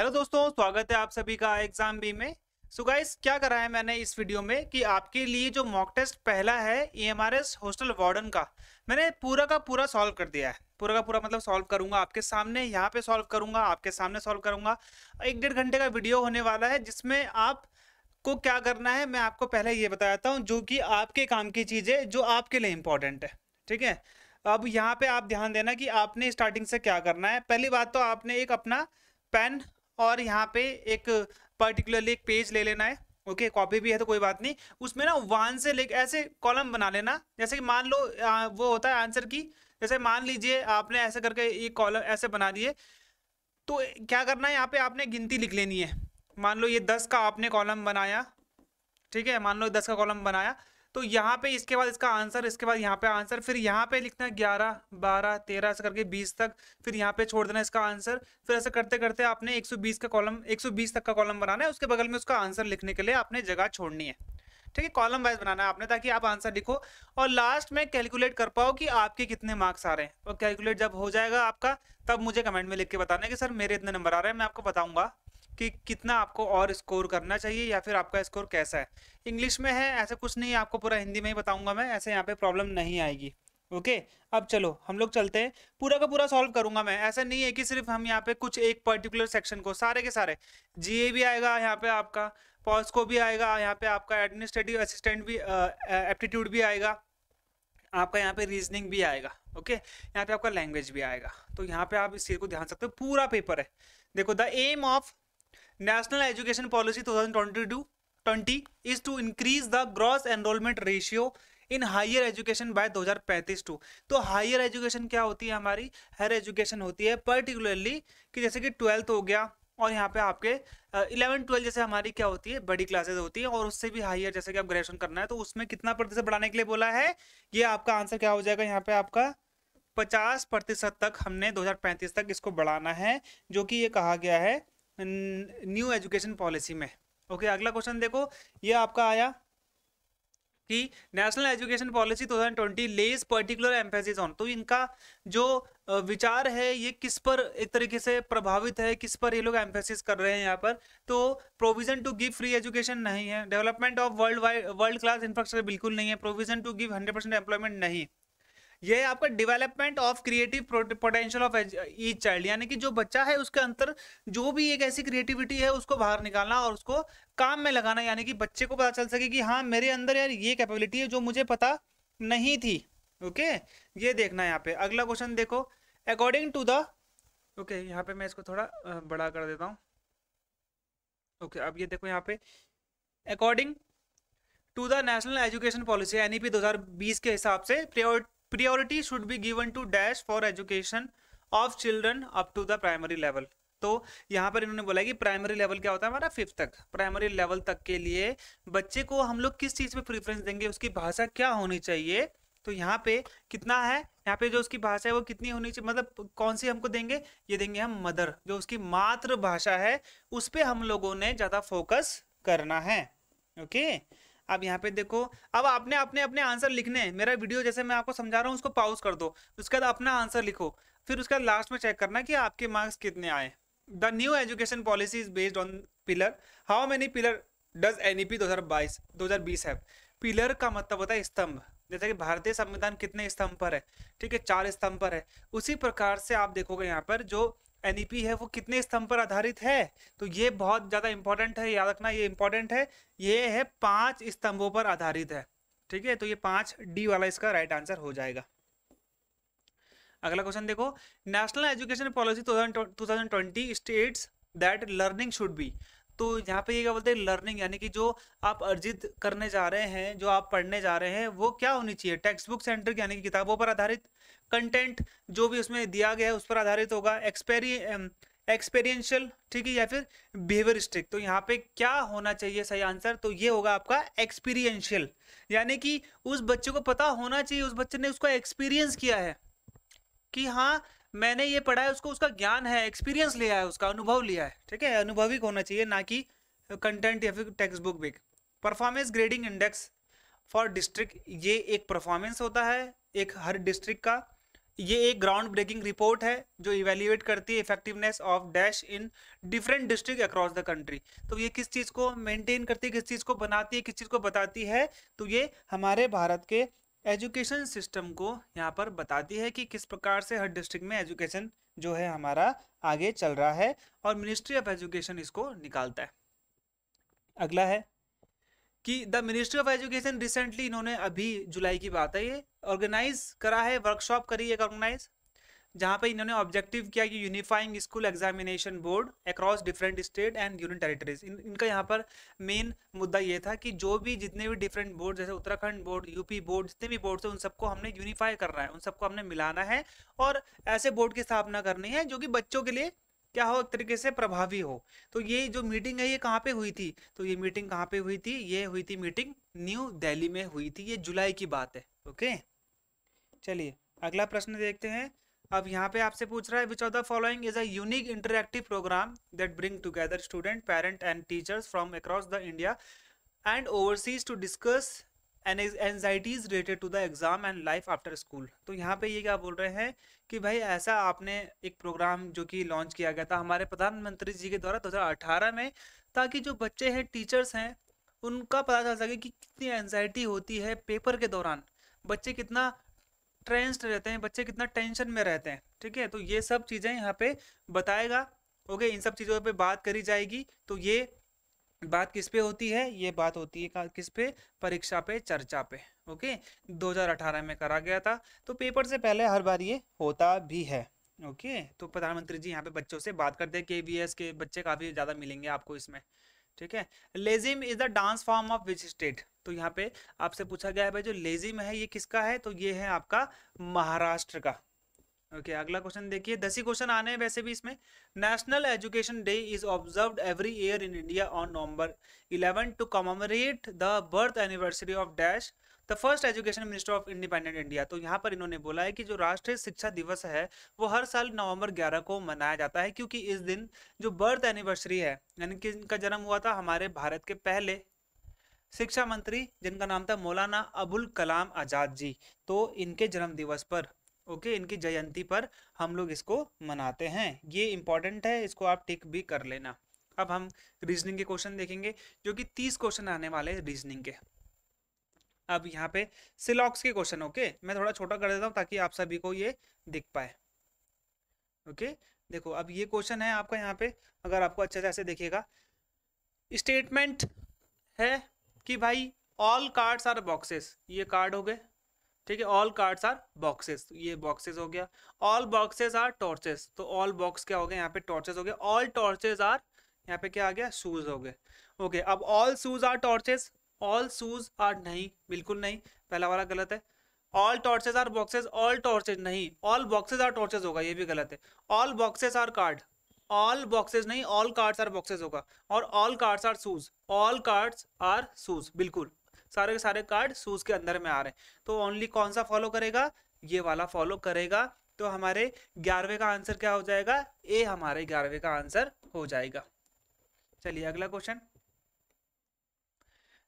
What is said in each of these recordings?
Hello दोस्तों स्वागत है आप सभी का एग्जाम बी में सो गाइस क्या करा है मैंने इस वीडियो में कि आपके लिए जो मॉक टेस्ट पहला है ईएमआरएस हॉस्टल वार्डन का मैंने पूरा का पूरा सॉल्व कर दिया है पूरा का पूरा मतलब सॉल्व करूंगा आपके सामने यहाँ पे सॉल्व करूंगा आपके सामने सॉल्व करूंगा एक डेढ़ घंटे का वीडियो होने वाला है जिसमें आप को क्या करना है मैं आपको पहले ये बताता हूँ जो कि आपके काम की चीज़ें जो आपके लिए इंपॉर्टेंट है ठीक है अब यहाँ पर आप ध्यान देना कि आपने स्टार्टिंग से क्या करना है पहली बात तो आपने एक अपना पेन और यहाँ पे एक पर्टिकुलरली एक पेज ले लेना है ओके okay, कॉपी भी है तो कोई बात नहीं उसमें ना वन से लेकर ऐसे कॉलम बना लेना जैसे कि मान लो आ, वो होता है आंसर की जैसे मान लीजिए आपने ऐसे करके ये कॉलम ऐसे बना दिए तो क्या करना है यहाँ पे आपने गिनती लिख लेनी है मान लो ये दस का आपने कॉलम बनाया ठीक है मान लो दस का कॉलम बनाया तो यहाँ पे इसके बाद इसका आंसर इसके बाद यहाँ पे आंसर फिर यहाँ पे लिखना है ग्यारह बारह तेरह ऐसा करके बीस तक फिर यहाँ पे छोड़ देना इसका आंसर फिर ऐसा करते करते आपने एक सौ बीस का कॉलम एक सौ बीस तक का कॉलम बनाना है उसके बगल में उसका आंसर लिखने के लिए आपने जगह छोड़नी है ठीक है कॉलम वाइज बनाना है आपने ताकि आप आंसर लिखो और लास्ट में कैलकुलेट कर पाओ कि आपके कितने मार्क्स आ रहे हैं और तो कैलकुलेट जब हो जाएगा आपका तब मुझे कमेंट में लिख के बताना है कि सर मेरे इतने नंबर आ रहे हैं मैं आपको बताऊंगा कि कितना आपको और स्कोर करना चाहिए या फिर आपका स्कोर कैसा है इंग्लिश में है ऐसा कुछ नहीं आपको पूरा हिंदी में ही बताऊंगा मैं ऐसे यहाँ पे प्रॉब्लम नहीं आएगी ओके अब चलो हम लोग चलते हैं पूरा का पूरा सॉल्व करूंगा मैं ऐसा नहीं है कि सिर्फ हम यहाँ पे कुछ एक पर्टिकुलर सेक्शन को सारे के सारे जीए भी आएगा यहाँ पे आपका पॉस्को भी आएगा यहाँ पे आपका एडमिनिस्ट्रेटिव असिस्टेंट भी एप्टीट्यूड भी आएगा आपका यहाँ पे रीजनिंग भी आएगा ओके यहाँ पे आपका लैंग्वेज भी आएगा तो यहाँ पे आप इस चीज़ को ध्यान सकते हो पूरा पेपर है देखो the aim of two thousand twenty 2022 20 is to increase the gross enrolment ratio in higher education by 2035 to तो हायर एजुकेशन क्या होती है हमारी हायर एजुकेशन होती है पर्टिकुलरली कि जैसे कि ट्वेल्थ हो गया और यहाँ पे आपके इलेवन ट्वेल्थ जैसे हमारी क्या होती है बड़ी क्लासेस होती है और उससे भी हायर जैसे कि आप ग्रेजुएशन करना है तो उसमें कितना प्रतिशत बढ़ाने के लिए बोला है ये आपका आंसर क्या हो जाएगा यहाँ पे आपका पचास प्रतिशत तक हमने पैंतीस तक इसको बढ़ाना है जो कि ये कहा गया है न्यू एजुकेशन पॉलिसी में ओके अगला क्वेश्चन देखो ये आपका आया कि national education policy 2020 lays particular emphasis on तो इनका जो विचार है ये किस पर एक तरीके से प्रभावित है किस पर ये लोग एम्फेसिस कर रहे हैं यहाँ पर तो provision to give free education नहीं है development of world wide world class infrastructure बिल्कुल नहीं है provision to give hundred percent employment नहीं ये आपका development of creative potential of each child यानी कि जो बच्चा है उसके अंतर जो भी एक ऐसी क्रिएटिविटी है उसको बाहर निकालना और उसको काम में लगाना यानी कि बच्चे को पता चल सके कि हाँ मेरे अंदर यार ये कैपेबिलिटी है जो मुझे पता नहीं थी ओके ये देखना है यहाँ पे अगला क्वेश्चन देखो अकॉर्डिंग टू द ओके यहाँ पे मैं इसको थोड़ा बड़ा कर देता हूँ ओके okay, अब ये देखो यहाँ पे according to the national education policy N E P दो के हिसाब से priority priority should be given to dash for education of children up to the primary level तो यहाँ पर इन्होंने बोला कि प्राइमरी लेवल क्या होता है हमारा फिफ्थ तक प्राइमरी लेवल तक के लिए बच्चे को हम लोग किस चीज़ पे प्रेफरेंस देंगे उसकी भाषा क्या होनी चाहिए तो यहाँ पे कितना है यहाँ पे जो उसकी भाषा है वो कितनी होनी चाहिए मतलब कौन सी हमको देंगे ये देंगे हम मदर जो उसकी मातृभाषा है उस पर हम लोगों ने ज़्यादा फोकस करना है ओके okay? अब यहाँ पे देखो अब आपने अपने अपने आंसर लिखने हैं मेरा वीडियो जैसे मैं आपको समझा रहा हूँ उसको पाउज कर दो उसके बाद अपना आंसर लिखो फिर उसके बाद लास्ट में चेक करना कि आपके मार्क्स कितने आए the new education policy is based on pillar how many pillar does N E P दो हज़ार बाईस दो हज़ार बीस है पिलर का मतलब होता है स्तंभ जैसे कि भारतीय संविधान कितने स्तंभ पर है ठीक है चार स्तंभ पर है उसी प्रकार से आप देखोगे यहाँ पर जो एनईपी है वो कितने स्तंभ पर आधारित है तो ये बहुत ज़्यादा इंपॉर्टेंट है याद रखना ये इंपॉर्टेंट है ये है पांच स्तंभों पर आधारित है ठीक है तो ये पांच डी वाला इसका राइट आंसर हो जाएगा अगला क्वेश्चन देखो national education policy two thousand twenty states that learning should be तो यहाँ पे ये क्या बोलते हैं लर्निंग यानी कि जो आप अर्जित करने जा रहे हैं जो आप पढ़ने जा रहे हैं वो क्या होनी चाहिए टेक्स्ट बुक सेंटर यानी कि किताबों पर आधारित कंटेंट जो भी उसमें दिया गया है उस पर आधारित होगा एक्सपेरी एक्सपेरियंशियल ठीक है या फिर बिहेवियरिस्टिक तो यहाँ पे क्या होना चाहिए सही आंसर तो ये होगा आपका एक्सपीरियंशियल यानी कि उस बच्चे को पता होना चाहिए उस बच्चे ने उसको एक्सपीरियंस किया है कि हाँ मैंने ये पढ़ा है उसको उसका ज्ञान है एक्सपीरियंस लिया है उसका अनुभव लिया है ठीक है अनुभविक होना चाहिए ना कि कंटेंट या फिर टेक्स्ट बुक बिक performance grading index for district ये एक परफॉर्मेंस होता है एक हर डिस्ट्रिक्ट का ये एक ग्राउंड ब्रेकिंग रिपोर्ट है जो इवेल्यूएट करती है effectiveness of dash in different district across the country तो ये किस चीज़ को मेंटेन करती है किस चीज़ को बनाती है किस चीज़ को बताती है तो ये हमारे भारत के एजुकेशन सिस्टम को यहाँ पर बताती है कि किस प्रकार से हर डिस्ट्रिक्ट में एजुकेशन जो है हमारा आगे चल रहा है और मिनिस्ट्री ऑफ एजुकेशन इसको निकालता है अगला है कि the ministry of education recently इन्होंने अभी जुलाई की बात है ये ऑर्गेनाइज करा है वर्कशॉप करी है ऑर्गेनाइज जहाँ पे इन्होंने ऑब्जेक्टिव किया कि unifying school examination board across different state and union territories इनका यहाँ पर मेन मुद्दा ये था कि जो भी जितने भी डिफरेंट बोर्ड जैसे उत्तराखंड बोर्ड यूपी बोर्ड जितने भी बोर्ड हैं उन सबको हमने यूनिफाई करना है उन सबको हमने मिलाना है और ऐसे बोर्ड की स्थापना करनी है जो कि बच्चों के लिए क्या हो एक तरीके से प्रभावी हो तो ये जो मीटिंग है ये कहाँ पे हुई थी तो ये मीटिंग कहाँ पे हुई थी ये हुई थी मीटिंग न्यू दिल्ली में हुई थी ये जुलाई की बात है ओके चलिए अगला प्रश्न देखते हैं अब यहाँ पे आपसे पूछ रहा है which of the following is a unique interactive program that bring together student parent and teachers from across the India and overseas to discuss and anxieties related to the exam and life after school तो यहाँ पे ये क्या बोल रहे हैं कि भाई ऐसा आपने एक प्रोग्राम जो कि लॉन्च किया गया था हमारे प्रधानमंत्री जी के द्वारा दो अठारह में ताकि जो बच्चे हैं टीचर्स हैं उनका पता चल सके कि कितनी एनजाइटी होती है पेपर के दौरान बच्चे कितना ट्रेंस्ड रहते हैं बच्चे कितना टेंशन में रहते हैं ठीक है तो ये सब चीज़ें यहाँ पे बताएगा ओके इन सब चीज़ों पे बात करी जाएगी तो ये बात किस पे होती है ये बात होती है किस पे परीक्षा पे चर्चा पे ओके 2018 में करा गया था तो पेपर से पहले हर बार ये होता भी है ओके तो प्रधानमंत्री जी यहाँ पे बच्चों से बात करते हैं के के बच्चे काफ़ी ज़्यादा मिलेंगे आपको इसमें ठीक है Lezim is the dance form of which state तो यहाँ पे आपसे पूछा गया है भाई जो लेजिम है ये किसका है तो ये है आपका महाराष्ट्र का ओके okay, अगला क्वेश्चन देखिए दस ही क्वेश्चन आने हैं वैसे भी इसमें national education day is observe every year in India on November 11 to commemorate the birth anniversary of dash the first education minister of independent India तो यहाँ पर इन्होंने बोला है कि जो राष्ट्रीय शिक्षा दिवस है वो हर साल नवंबर 11 को मनाया जाता है क्योंकि इस दिन जो बर्थ एनिवर्सरी है यानी कि इनका जन्म हुआ था हमारे भारत के पहले शिक्षा मंत्री जिनका नाम था मौलाना अबुल कलाम आज़ाद जी तो इनके जन्म दिवस पर ओके okay, इनकी जयंती पर हम लोग इसको मनाते हैं ये इंपॉर्टेंट है इसको आप टिक भी कर लेना अब हम रीजनिंग के क्वेश्चन देखेंगे जो कि तीस क्वेश्चन आने वाले हैं रीजनिंग के अब यहाँ पे सिलॉक्स के क्वेश्चन ओके मैं थोड़ा छोटा कर देता हूँ ताकि आप सभी को ये दिख पाए ओके देखो अब ये क्वेश्चन है आपका यहाँ पे अगर आपको अच्छे से ऐसे देखिएगा स्टेटमेंट है कि भाई ऑल कार्ड्स आर बॉक्सेस ये कार्ड हो गए ठीक है ऑल कार्ड्स आर बॉक्सेस ये बॉक्सेस हो गया ऑल बॉक्सेस आर टॉर्चेस तो ऑल बॉक्स क्या हो गया यहाँ पे टॉर्चेस हो गया ऑल टॉर्चेस आर यहाँ पे क्या आ गया शूज हो गए ओके अब all shoes are torches all shoes are नहीं बिल्कुल नहीं पहला वाला गलत है all torches are boxes all torches नहीं ऑल बॉक्सेज आर टॉर्चेज होगा ये भी गलत है all boxes are card all boxes नहीं ऑल कार्ड्स आर बॉक्सेज होगा और all cards are shoes all cards are shoes बिल्कुल सारे के सारे कार्ड शूज के अंदर में आ रहे हैं तो ओनली कौन सा फॉलो करेगा ये वाला फॉलो करेगा तो हमारे ग्यारहवें का आंसर क्या हो जाएगा ए हमारे ग्यारहवें का आंसर हो जाएगा चलिए अगला क्वेश्चन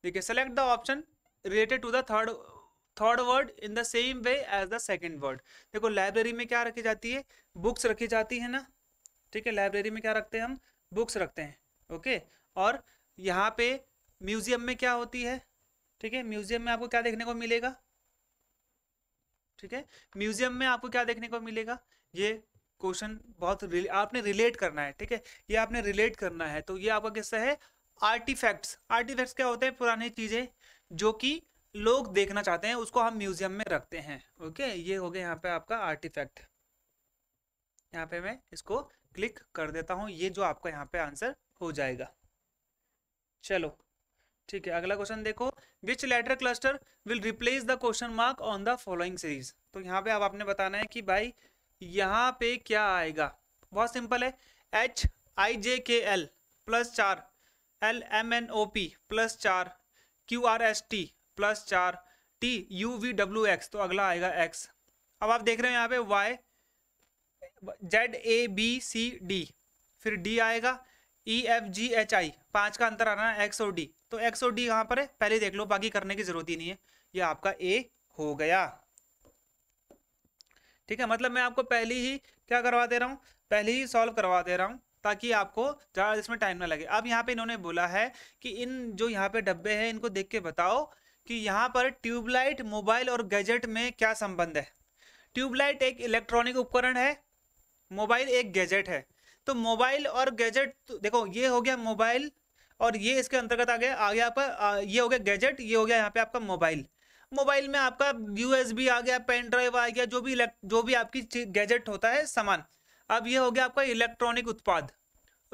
देखिए select the option related to the third third word in the same way as the second word देखो लाइब्रेरी में क्या रखी जाती है बुक्स रखी जाती है ना ठीक है लाइब्रेरी में क्या रखते हैं हम बुक्स रखते हैं ओके और यहाँ पे म्यूजियम में क्या होती है ठीक है म्यूजियम में आपको क्या देखने को मिलेगा ठीक है म्यूजियम में आपको क्या देखने को मिलेगा ये क्वेश्चन बहुत रिले, आपने रिलेट करना है ठीक है ये आपने रिलेट करना है तो ये आपका किस्सा है आर्टिफैक्ट्स आर्टिफैक्ट्स क्या होते हैं पुरानी चीज़ें जो कि लोग देखना चाहते हैं उसको हम म्यूजियम में रखते हैं ओके ये हो गया यहाँ पे आपका आर्टिफैक्ट यहाँ पे मैं इसको क्लिक कर देता हूँ ये जो आपका यहाँ पे आंसर हो जाएगा चलो ठीक है अगला क्वेश्चन देखो which letter cluster will replace the question mark on the following series तो यहाँ पे आप आपने बताना है कि भाई यहाँ पे क्या आएगा बहुत सिंपल है H I J K L plus चार L M N O P plus चार Q R S T plus चार T U V W X तो अगला आएगा एक्स अब आप देख रहे हैं यहाँ पे Y Z A B C D फिर डी आएगा ई एफ जी एच आई पाँच का अंतर आ रहा है एक्स और डी तो एक्स और डी यहाँ पर है पहले देख लो बाकी करने की जरूरत ही नहीं है ये आपका ए हो गया ठीक है मतलब मैं आपको पहले ही क्या करवा दे रहा हूँ पहले ही सॉल्व करवा दे रहा हूँ ताकि आपको ज़्यादा इसमें टाइम ना लगे अब यहाँ पे इन्होंने बोला है कि इन जो यहाँ पे डब्बे हैं इनको देख के बताओ कि यहाँ पर ट्यूबलाइट मोबाइल और गैजेट में क्या संबंध है ट्यूबलाइट एक इलेक्ट्रॉनिक उपकरण है मोबाइल एक गैजेट है तो मोबाइल और गैजेट तो देखो ये हो गया मोबाइल और ये इसके अंतर्गत आ गया आ गया आपका ये हो गया गैजेट ये हो गया यहाँ पे आपका मोबाइल मोबाइल में आपका यूएसबी आ गया पेन ड्राइव आ गया जो भी जो भी आपकी गैजेट होता है सामान अब ये हो गया आपका इलेक्ट्रॉनिक उत्पाद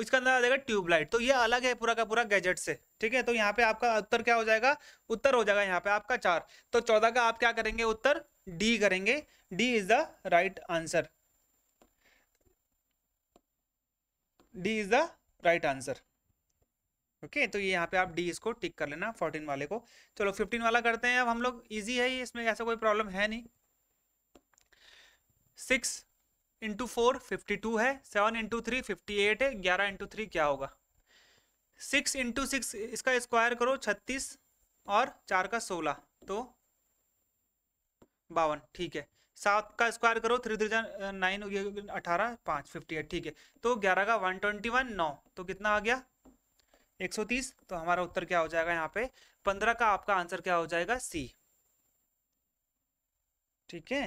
इसके अंदर आ जाएगा ट्यूबलाइट तो ये अलग है पूरा का पूरा गैजेट से ठीक है तो यहाँ पे आपका उत्तर क्या हो जाएगा उत्तर हो जाएगा यहाँ पे आपका चार तो चौदह का आप क्या करेंगे उत्तर डी करेंगे D is the right answer D is the right answer okay तो ये यहाँ पे आप डी इसको टिक कर लेना फोर्टीन वाले को चलो फिफ्टीन वाला करते हैं अब हम लोग इजी है इसमें ऐसा कोई प्रॉब्लम है नहीं six into four fifty two है seven into three fifty eight है ग्यारह इंटू थ्री क्या होगा सिक्स इंटू सिक्स इसका स्क्वायर करो छत्तीस और चार का सोलह तो बावन ठीक है सात का स्क्वायर करो थ्री थ्री नाइन अठारह पाँच फिफ्टी एट ठीक है तो ग्यारह का वन ट्वेंटी वन नौ तो कितना आ गया एक सौ तीस तो हमारा उत्तर क्या हो जाएगा यहाँ पे पंद्रह का आपका आंसर क्या हो जाएगा सी ठीक है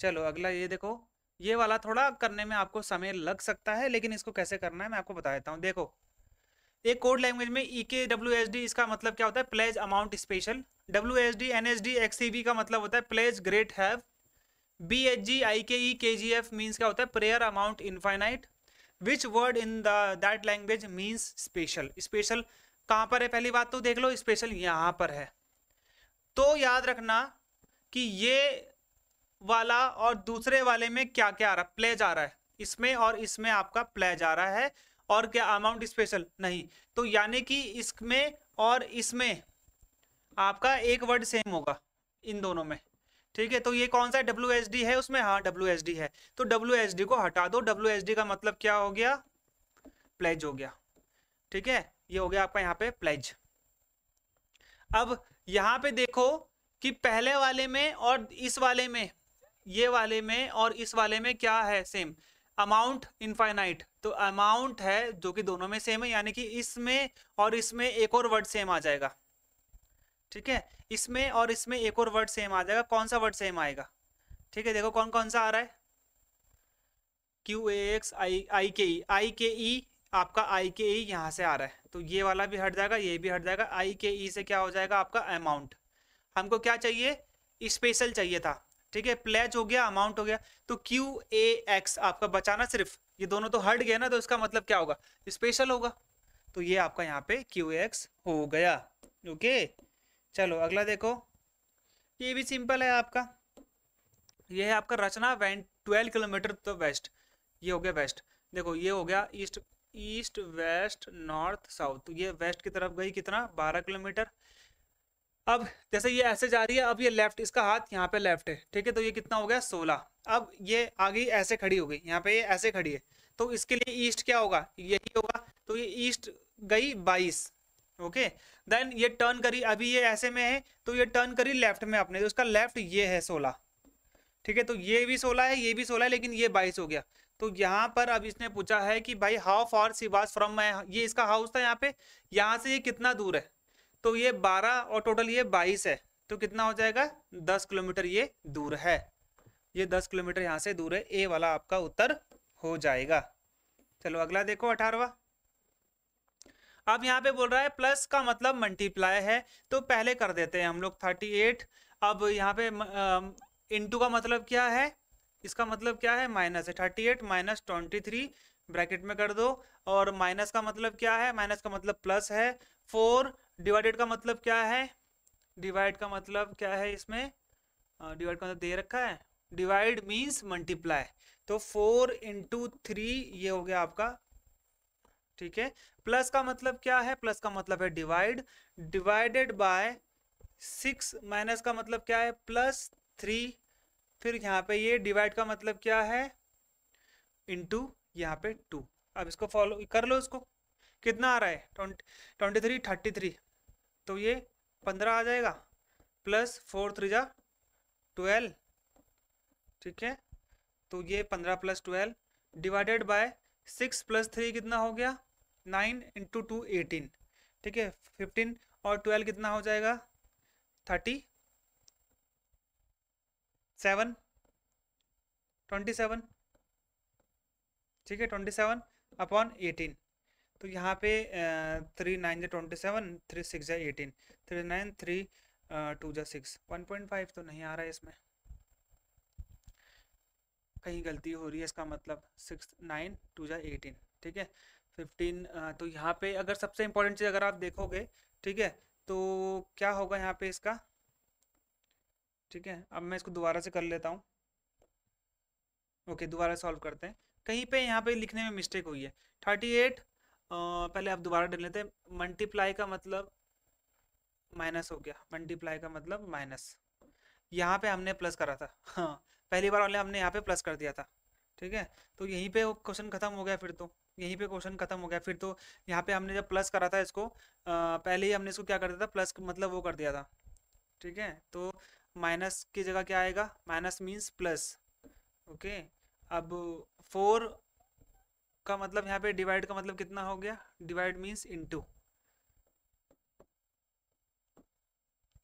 चलो अगला ये देखो ये वाला थोड़ा करने में आपको समय लग सकता है लेकिन इसको कैसे करना है मैं आपको बता देता हूँ देखो एक कोड लैंग्वेज में ई के डब्ल्यू एस डी इसका मतलब क्या होता है pledge amount special W S D N S D X C B का मतलब होता है pledge great have B H G I K E K G F means क्या होता है prayer amount infinite which word in the that language means special special कहाँ पर है पहली बात तो देख लो स्पेशल यहाँ पर है तो याद रखना कि ये वाला और दूसरे वाले में क्या क्या आ रहा है प्लेज आ रहा है इसमें और इसमें आपका प्लेज आ रहा है और क्या अमाउंट स्पेशल नहीं तो यानी कि इसमें और इसमें आपका एक वर्ड सेम होगा इन दोनों में ठीक है तो ये कौन सा डब्ल्यू एच डी है उसमें हाँ डब्ल्यू एच डी है तो डब्ल्यू एच डी को हटा दो डब्ल्यू एच डी का मतलब क्या हो गया प्लेज हो गया ठीक है ये हो गया आपका यहाँ पे प्लेज अब यहाँ पे देखो कि पहले वाले में और इस वाले में ये वाले में और इस वाले में क्या है सेम अमाउंट इनफाइनाइट तो अमाउंट है जो कि दोनों में सेम है यानी कि इसमें और इसमें एक और वर्ड सेम आ जाएगा ठीक है इसमें और इसमें एक और वर्ड सेम आ जाएगा कौन सा वर्ड सेम आएगा ठीक है देखो कौन कौन सा आ रहा है क्यू एक्स आई आई के ई आई के ई आपका आई के ई यहाँ से आ रहा है तो ये वाला भी हट जाएगा ये भी हट जाएगा आई के ई से क्या हो जाएगा आपका अमाउंट हमको क्या चाहिए स्पेशल चाहिए था ठीक है प्लेज हो गया अमाउंट हो गया तो क्यू ए एक्स आपका बचाना सिर्फ ये दोनों तो हट गया ना तो इसका मतलब क्या होगा स्पेशल होगा तो ये आपका यहाँ पे क्यू एक्स हो गया ओके चलो अगला देखो ये भी सिंपल है आपका ये है आपका रचना वैन ट्वेल्व किलोमीटर तो वेस्ट ये हो गया वेस्ट देखो ये हो गया east east west north south ये वेस्ट की तरफ गई कितना बारह किलोमीटर अब जैसे ये ऐसे जा रही है अब ये लेफ्ट इसका हाथ यहाँ पे लेफ्ट है ठीक है तो ये कितना हो गया सोलह अब ये आगे ऐसे खड़ी हो गई यहाँ पे ये ऐसे खड़ी है तो इसके लिए ईस्ट क्या होगा यही होगा तो ये ईस्ट गई बाईस ओके देन ये टर्न करी अभी ये ऐसे में है तो ये टर्न करी लेफ्ट में अपने तो उसका लेफ्ट ये है सोलह ठीक है तो ये भी सोलह है ये भी सोलह है लेकिन ये बाईस हो गया तो यहाँ पर अब इसने पूछा है कि भाई how far C was from my ये इसका हाउस था यहाँ पे यहाँ से ये कितना दूर है तो ये बारह और टोटल ये बाईस है तो कितना हो जाएगा दस किलोमीटर ये दूर है ये दस किलोमीटर यहाँ से दूर है ए वाला आपका उत्तर हो जाएगा चलो अगला देखो अठारवा अब यहाँ पे बोल रहा है प्लस का मतलब मल्टीप्लाई है तो पहले कर देते हैं हम लोग थर्टी एट अब यहाँ पे इंटू का मतलब क्या है इसका मतलब क्या है माइनस है thirty eight minus twenty three bracket में कर दो और माइनस का मतलब क्या है माइनस का मतलब प्लस है फोर डिवाइडेड का मतलब क्या है डिवाइड का मतलब क्या है इसमें डिवाइड का मतलब दे रखा है डिवाइड मीन्स मल्टीप्लाई तो फोर इंटू थ्री ये हो गया आपका ठीक है प्लस का मतलब क्या है प्लस का मतलब है divide divided by six minus का मतलब क्या है प्लस थ्री फिर यहाँ पे ये डिवाइड का मतलब क्या है इंटू यहाँ पे टू अब इसको फॉलो कर लो इसको कितना आ रहा है twenty twenty three thirty three तो ये पंद्रह आ जाएगा प्लस फोर थ्री जा ट्वेल्व ठीक है तो ये पंद्रह plus twelve divided by six plus three कितना हो गया नाइन इंटू टू एटीन ठीक है फिफ्टीन और ट्वेल्व कितना हो जाएगा थर्टी सेवन ट्वेंटी सेवन ठीक है ट्वेंटी सेवन अपॉन एटीन तो यहाँ पे थ्री नाइन जै ट्वेंटी सेवन थ्री सिक्स जै eighteen three nine three two जै सिक्स वन पॉइंट फाइव तो नहीं आ रहा है इसमें कहीं गलती हो रही है इसका मतलब सिक्स नाइन टू जै एटीन ठीक है फिफ्टीन तो यहाँ पे अगर सबसे इम्पोर्टेंट चीज़ अगर आप देखोगे ठीक है तो क्या होगा यहाँ पे इसका ठीक है अब मैं इसको दोबारा से कर लेता हूँ ओके दोबारा सॉल्व करते हैं कहीं पे यहाँ पे लिखने में मिस्टेक हुई है थर्टी एट पहले आप दोबारा डाल लेते हैं मल्टीप्लाई का मतलब माइनस हो गया मल्टीप्लाई का मतलब माइनस यहाँ पे हमने प्लस करा था हाँ पहली बार वाले हमने यहाँ पे प्लस कर दिया था ठीक है तो यहीं पे वो क्वेश्चन खत्म हो गया फिर तो यहीं पे क्वेश्चन खत्म हो गया फिर तो यहाँ पे हमने जब प्लस करा था इसको आ, पहले ही हमने इसको क्या कर दिया था प्लस मतलब वो कर दिया था ठीक है तो माइनस की जगह क्या आएगा माइनस मीन्स प्लस ओके अब फोर का मतलब यहाँ पे डिवाइड का मतलब कितना हो गया डिवाइड मीन्स इनटू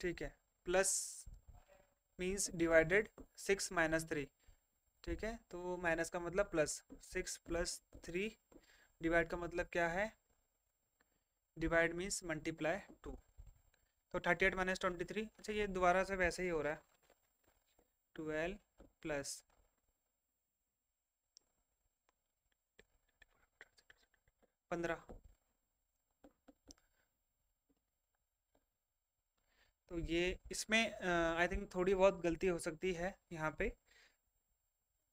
ठीक है plus means divided six minus three ठीक है तो माइनस का मतलब plus six plus three divide का मतलब क्या है डिवाइड मीन्स मल्टीप्लाई टू तो thirty eight minus twenty three अच्छा ये दोबारा से वैसे ही हो रहा है ट्वेल्व प्लस पंद्रह तो ये इसमें आई थिंक थोड़ी बहुत गलती हो सकती है यहाँ पे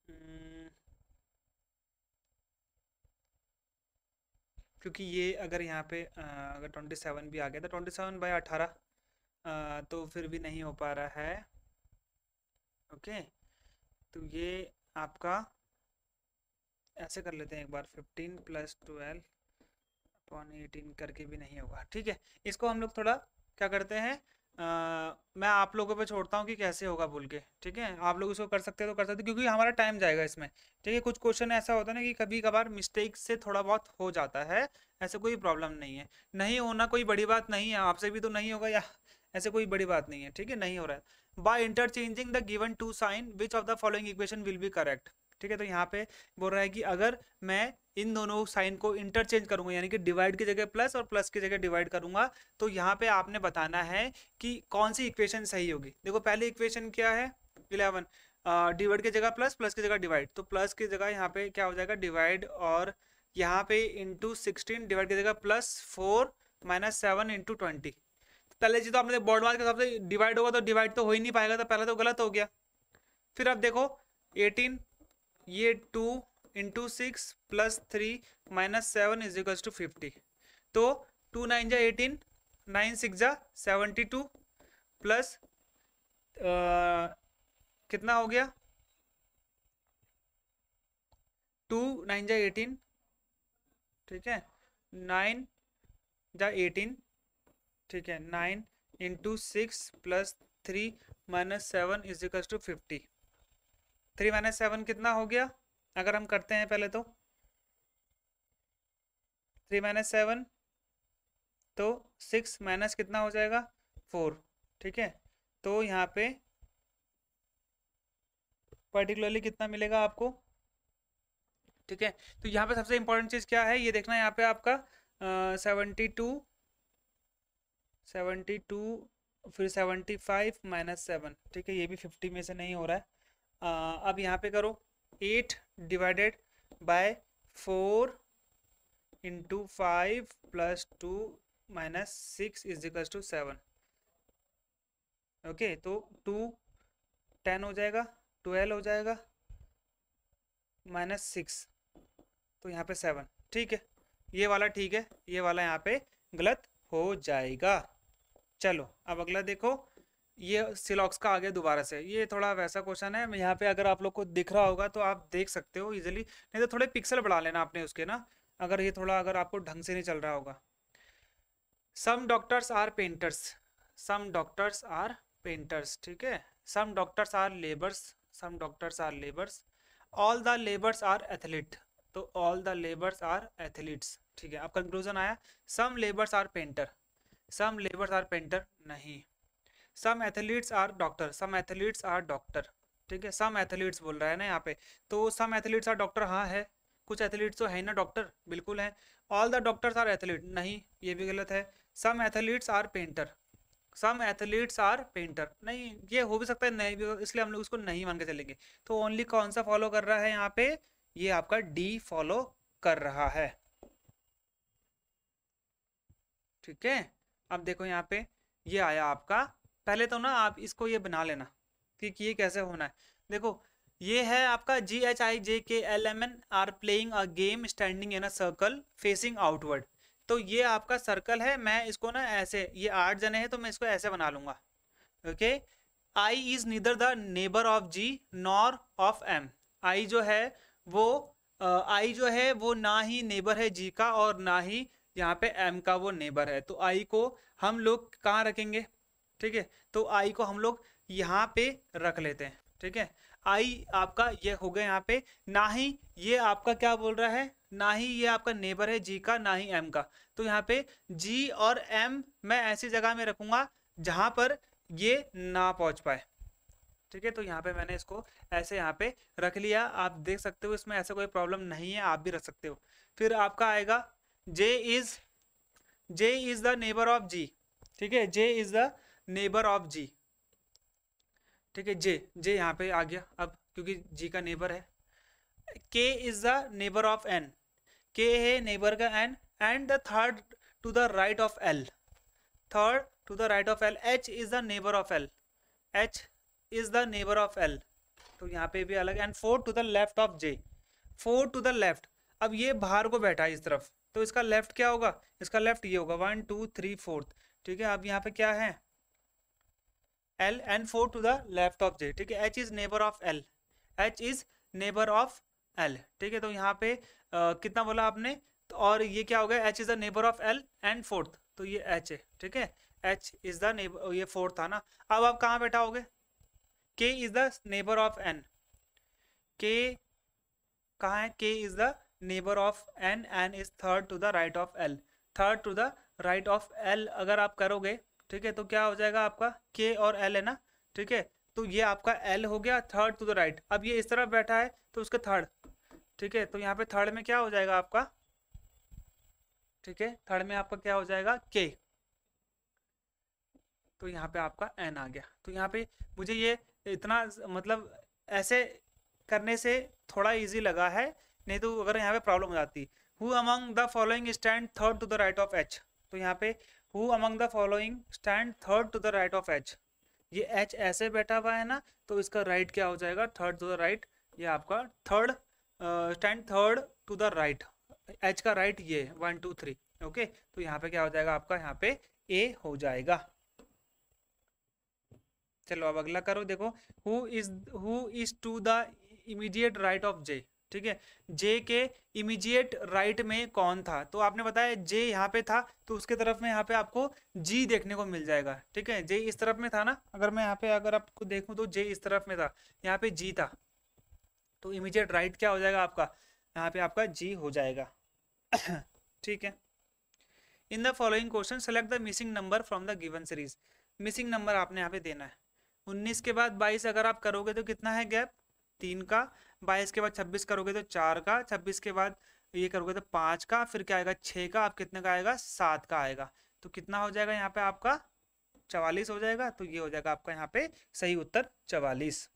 हम्म, क्योंकि ये अगर यहाँ पे आ, अगर ट्वेंटी सेवन भी आ गया तो ट्वेंटी सेवन बाई अठारह तो फिर भी नहीं हो पा रहा है ओके तो ये आपका ऐसे कर लेते हैं एक बार fifteen plus twelve upon eighteen करके भी नहीं होगा ठीक है इसको हम लोग थोड़ा क्या करते हैं आ, मैं आप लोगों पे छोड़ता हूँ कि कैसे होगा बोल के ठीक है आप लोग इसको कर सकते हो तो कर सकते हैं क्योंकि हमारा टाइम जाएगा इसमें ठीक है कुछ क्वेश्चन ऐसा होता है ना कि कभी कभार मिस्टेक से थोड़ा बहुत हो जाता है ऐसे कोई प्रॉब्लम नहीं है नहीं होना कोई बड़ी बात नहीं है आपसे भी तो नहीं होगा या ऐसे कोई बड़ी बात नहीं है ठीक है नहीं हो रहा है by interchanging the given two sign which of the following equation will be correct ठीक है तो यहाँ पे बोल रहा है कि अगर मैं इन दोनों साइन को इंटरचेंज करूंगा यानी कि डिवाइड की जगह प्लस और प्लस की जगह डिवाइड करूंगा तो यहाँ पे आपने बताना है कि कौन सी इक्वेशन सही होगी देखो पहले इक्वेशन क्या है इलेवन डिवाइड की जगह प्लस प्लस की जगह डिवाइड तो प्लस की जगह यहाँ पे क्या हो जाएगा डिवाइड और यहाँ पे इंटू सिक्सटीन डिवाइड की जगह plus four minus seven into twenty पहले जी तो आपने बोर्ड मार्क के हिसाब से डिवाइड होगा तो डिवाइड तो हो ही नहीं पाएगा तो पहले तो गलत हो गया फिर अब देखो एटीन ये two into six plus three minus seven is two fifty तो टू नाइन जा एटीन नाइन सिक्स जा सेवेंटी टू प्लस कितना हो गया टू नाइन जा एटीन ठीक है नाइन जा एटीन ठीक है nine into six plus three minus seven is two fifty three minus seven कितना हो गया अगर हम करते हैं पहले तो थ्री माइनस सेवन तो सिक्स माइनस कितना हो जाएगा फोर ठीक है तो यहाँ पे पर्टिकुलरली कितना मिलेगा आपको ठीक है तो यहाँ पे सबसे इंपॉर्टेंट चीज़ क्या है ये देखना है यहाँ पे आपका सेवेंटी टू सेवेंटी टू फिर सेवेंटी फाइव माइनस सेवन ठीक है ये भी फिफ्टी में से नहीं हो रहा है अब यहाँ पे करो eight divided by four into five plus two minus six is equal to seven okay तो टू टेन हो जाएगा ट्वेल्व हो जाएगा माइनस सिक्स तो यहाँ पे सेवन ठीक है ये वाला ठीक है ये वाला यहाँ पे गलत हो जाएगा चलो अब अगला देखो ये सिलॉक्स का आ गया दोबारा से ये थोड़ा वैसा क्वेश्चन है यहाँ पे अगर आप लोग को दिख रहा होगा तो आप देख सकते हो इजिली नहीं तो थोड़े पिक्सल बढ़ा लेना आपने उसके ना अगर ये थोड़ा अगर आपको ढंग से नहीं चल रहा होगा some doctors are painters some doctors are painters ठीक है some doctors are labours some doctors are labours all the labours are athlete तो all the labours are athletes ठीक है अब कंक्लूजन आया some labours are painter some labours are painter नहीं some athletes are doctor some athletes are doctor ठीक है some athletes बोल रहा है ना यहाँ पे तो सम एथलीट्स आर डॉक्टर हाँ है कुछ एथलीट्स तो है ना डॉक्टर बिल्कुल है all the doctors are athlete नहीं ये भी गलत है some athletes are painter some athletes are painter नहीं ये हो भी सकता है नहीं भी इसलिए हम लोग इसको नहीं मान के चलेंगे तो ओनली कौन सा फॉलो कर रहा है यहाँ पे ये आपका डी फॉलो कर रहा है ठीक है अब देखो यहाँ पे ये आया आपका पहले तो ना आप इसको ये बना लेना कि ये कैसे होना है देखो ये है आपका जी H I J K L M N are playing a game standing in a circle facing outward तो ये आपका सर्कल है मैं इसको ना ऐसे ये आठ जने हैं तो मैं इसको ऐसे बना लूंगा okay I is neither the neighbour of G nor of M I जो है वो आई जो है वो ना ही नेबर है जी का और ना ही यहाँ पे एम का वो नेबर है तो आई को हम लोग कहाँ रखेंगे ठीक है तो आई को हम लोग यहाँ पे रख लेते हैं ठीक है आई आपका ये हो गया यहाँ पे ना ही ये आपका क्या बोल रहा है ना ही ये आपका नेबर है जी का ना ही एम का तो यहाँ पे जी और एम मैं ऐसी जगह में रखूंगा जहां पर ये ना पहुंच पाए ठीक है तो यहाँ पे मैंने इसको ऐसे यहाँ पे रख लिया आप देख सकते हो इसमें ऐसा कोई प्रॉब्लम नहीं है आप भी रख सकते हो फिर आपका आएगा J is J is the neighbour of G ठीक है J is the neighbour of G ठीक है जे जे यहाँ पे आ गया अब क्योंकि जी का नेबर है K is the neighbour of N K है नेबर का N and the third to the right of L third to the right of L H is the neighbour of L H is the neighbour of L तो यहाँ पे भी अलग and four to the left of J four to the left अब ये बाहर को बैठा है इस तरफ तो इसका लेफ्ट क्या होगा इसका लेफ्ट ये होगा वन टू थ्री फोर्थ ठीक है अब यहाँ पे क्या है L and four to the left of J ठीक है H is neighbour of L H is neighbour of L ठीक है तो यहाँ पे uh, कितना बोला आपने तो और ये क्या हो गया H is the neighbour of L and fourth तो ये एच है ठीक है एच इज़ द नेबर ये फोर्थ था ना अब आप कहाँ बैठा होगे K is the neighbour of N K कहा है K is the neighbour of N N is third to the right of L third to the right of L अगर आप करोगे ठीक है तो क्या हो जाएगा आपका के और एल है ना ठीक है तो ये आपका एल हो गया थर्ड टू द राइट अब ये इस तरफ बैठा है तो उसके थर्ड ठीक है तो यहाँ पे थर्ड में क्या हो जाएगा आपका ठीक है थर्ड में आपका क्या हो जाएगा के तो यहाँ पे आपका एन आ गया तो यहाँ पे मुझे ये इतना मतलब ऐसे करने से थोड़ा इजी लगा है नहीं तो अगर यहाँ पे प्रॉब्लम हो जाती who among the following stand third to the right of H तो यहाँ पे who among the following stand third to the right of H ये एच ऐसे बैठा हुआ है ना तो इसका राइट right क्या हो जाएगा थर्ड टू द राइट ये आपका third stand third to the right H का राइट right ये वन टू थ्री ओके तो यहाँ पे क्या हो जाएगा आपका यहाँ पे ए हो जाएगा चलो अब अगला करो देखो who is who is to the immediate right of J ठीक है जे के इमीजिएट राइट में कौन था तो आपने बताया जे यहाँ पे था तो उसके तरफ में यहाँ पे आपको जी देखने को मिल जाएगा ठीक है जे इस तरफ में था ना अगर मैं यहाँ पे अगर आपको देखूँ तो जे इस तरफ में था यहाँ पे जी था तो इमीजिएट राइट क्या हो जाएगा आपका यहाँ पे आपका जी हो जाएगा ठीक है in the following question select the missing number from the given series missing number आपने यहाँ पे देना है उन्नीस के बाद बाईस अगर आप करोगे तो कितना है गैप तीन का बाईस के बाद छब्बीस करोगे तो चार का छब्बीस के बाद ये करोगे तो पाँच का फिर क्या आएगा छः का आप कितने का आएगा सात का आएगा तो कितना हो जाएगा यहाँ पे आपका चवालीस हो जाएगा तो ये हो जाएगा आपका यहाँ पे सही उत्तर चवालीस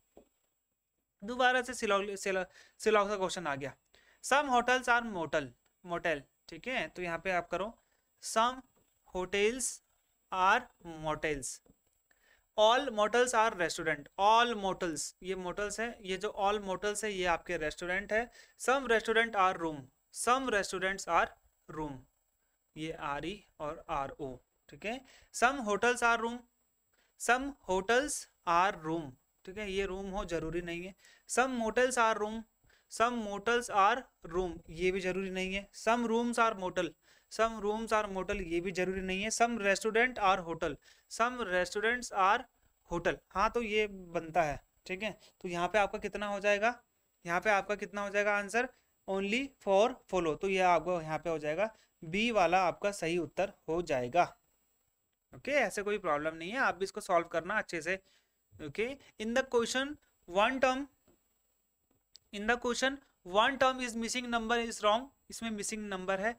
दोबारा से सिलॉक सिलॉक का क्वेश्चन आ गया some hotels are motel motel ठीक है तो यहाँ पे आप करो some hotels are motels all motels are restaurant all motels ये मोटल्स है ये जो ऑल मोटल्स है ये आपके रेस्टोरेंट है some restaurant are room some restaurants are room ये आर ई e और आर ओ ठीक है some hotels are room some hotels are room ठीक है ये रूम हो जरूरी नहीं है some motels are room some motels are room ये भी जरूरी नहीं है some rooms are motel some rooms are motel ये भी जरूरी नहीं है some restaurant are hotel some restaurants are hotel हाँ तो ये बनता है ठीक है तो यहाँ पे आपका कितना हो जाएगा यहाँ पे आपका कितना हो जाएगा आंसर ओनली फॉर फॉलो तो ये आपका यहाँ पे हो जाएगा बी वाला आपका सही उत्तर हो जाएगा ओके okay, ऐसे कोई प्रॉब्लम नहीं है आप भी इसको सॉल्व करना अच्छे से okay in the question one term in the question one term is missing number is wrong इसमें मिसिंग नंबर है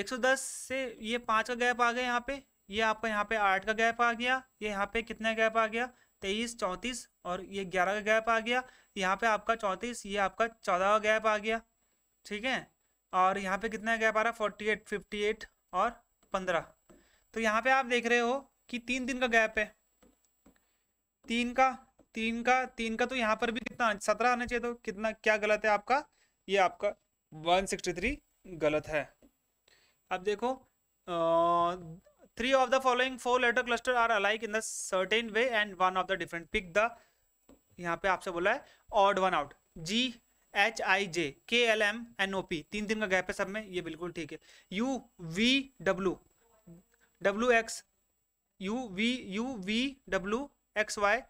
110 से ये पाँच का गैप आ गया यहाँ पे ये आपका यहाँ पे आठ का गैप आ गया ये यहाँ पे कितना गैप आ गया तेईस चौंतीस और ये ग्यारह का गैप आ गया यहाँ पे आपका चौंतीस ये आपका चौदह का गैप आ गया ठीक है और यहाँ पे कितना गैप आ रहा है फोर्टी एट फिफ्टी एट और पंद्रह तो यहाँ पे आप देख रहे हो कि तीन दिन का गैप है तीन का तीन का तीन का तो यहाँ पर भी कितना सत्रह आना चाहिए तो कितना क्या गलत है आपका ये आपका वन सिक्सटी थ्री गलत है अब देखो three of the following four letter cluster are alike in the certain way and one of the different pick the यहाँ पे आपसे बोला है odd one out G H I J K L M N O P तीन दिन का gap है सब में ये बिल्कुल ठीक है U V W W X U V U V W X Y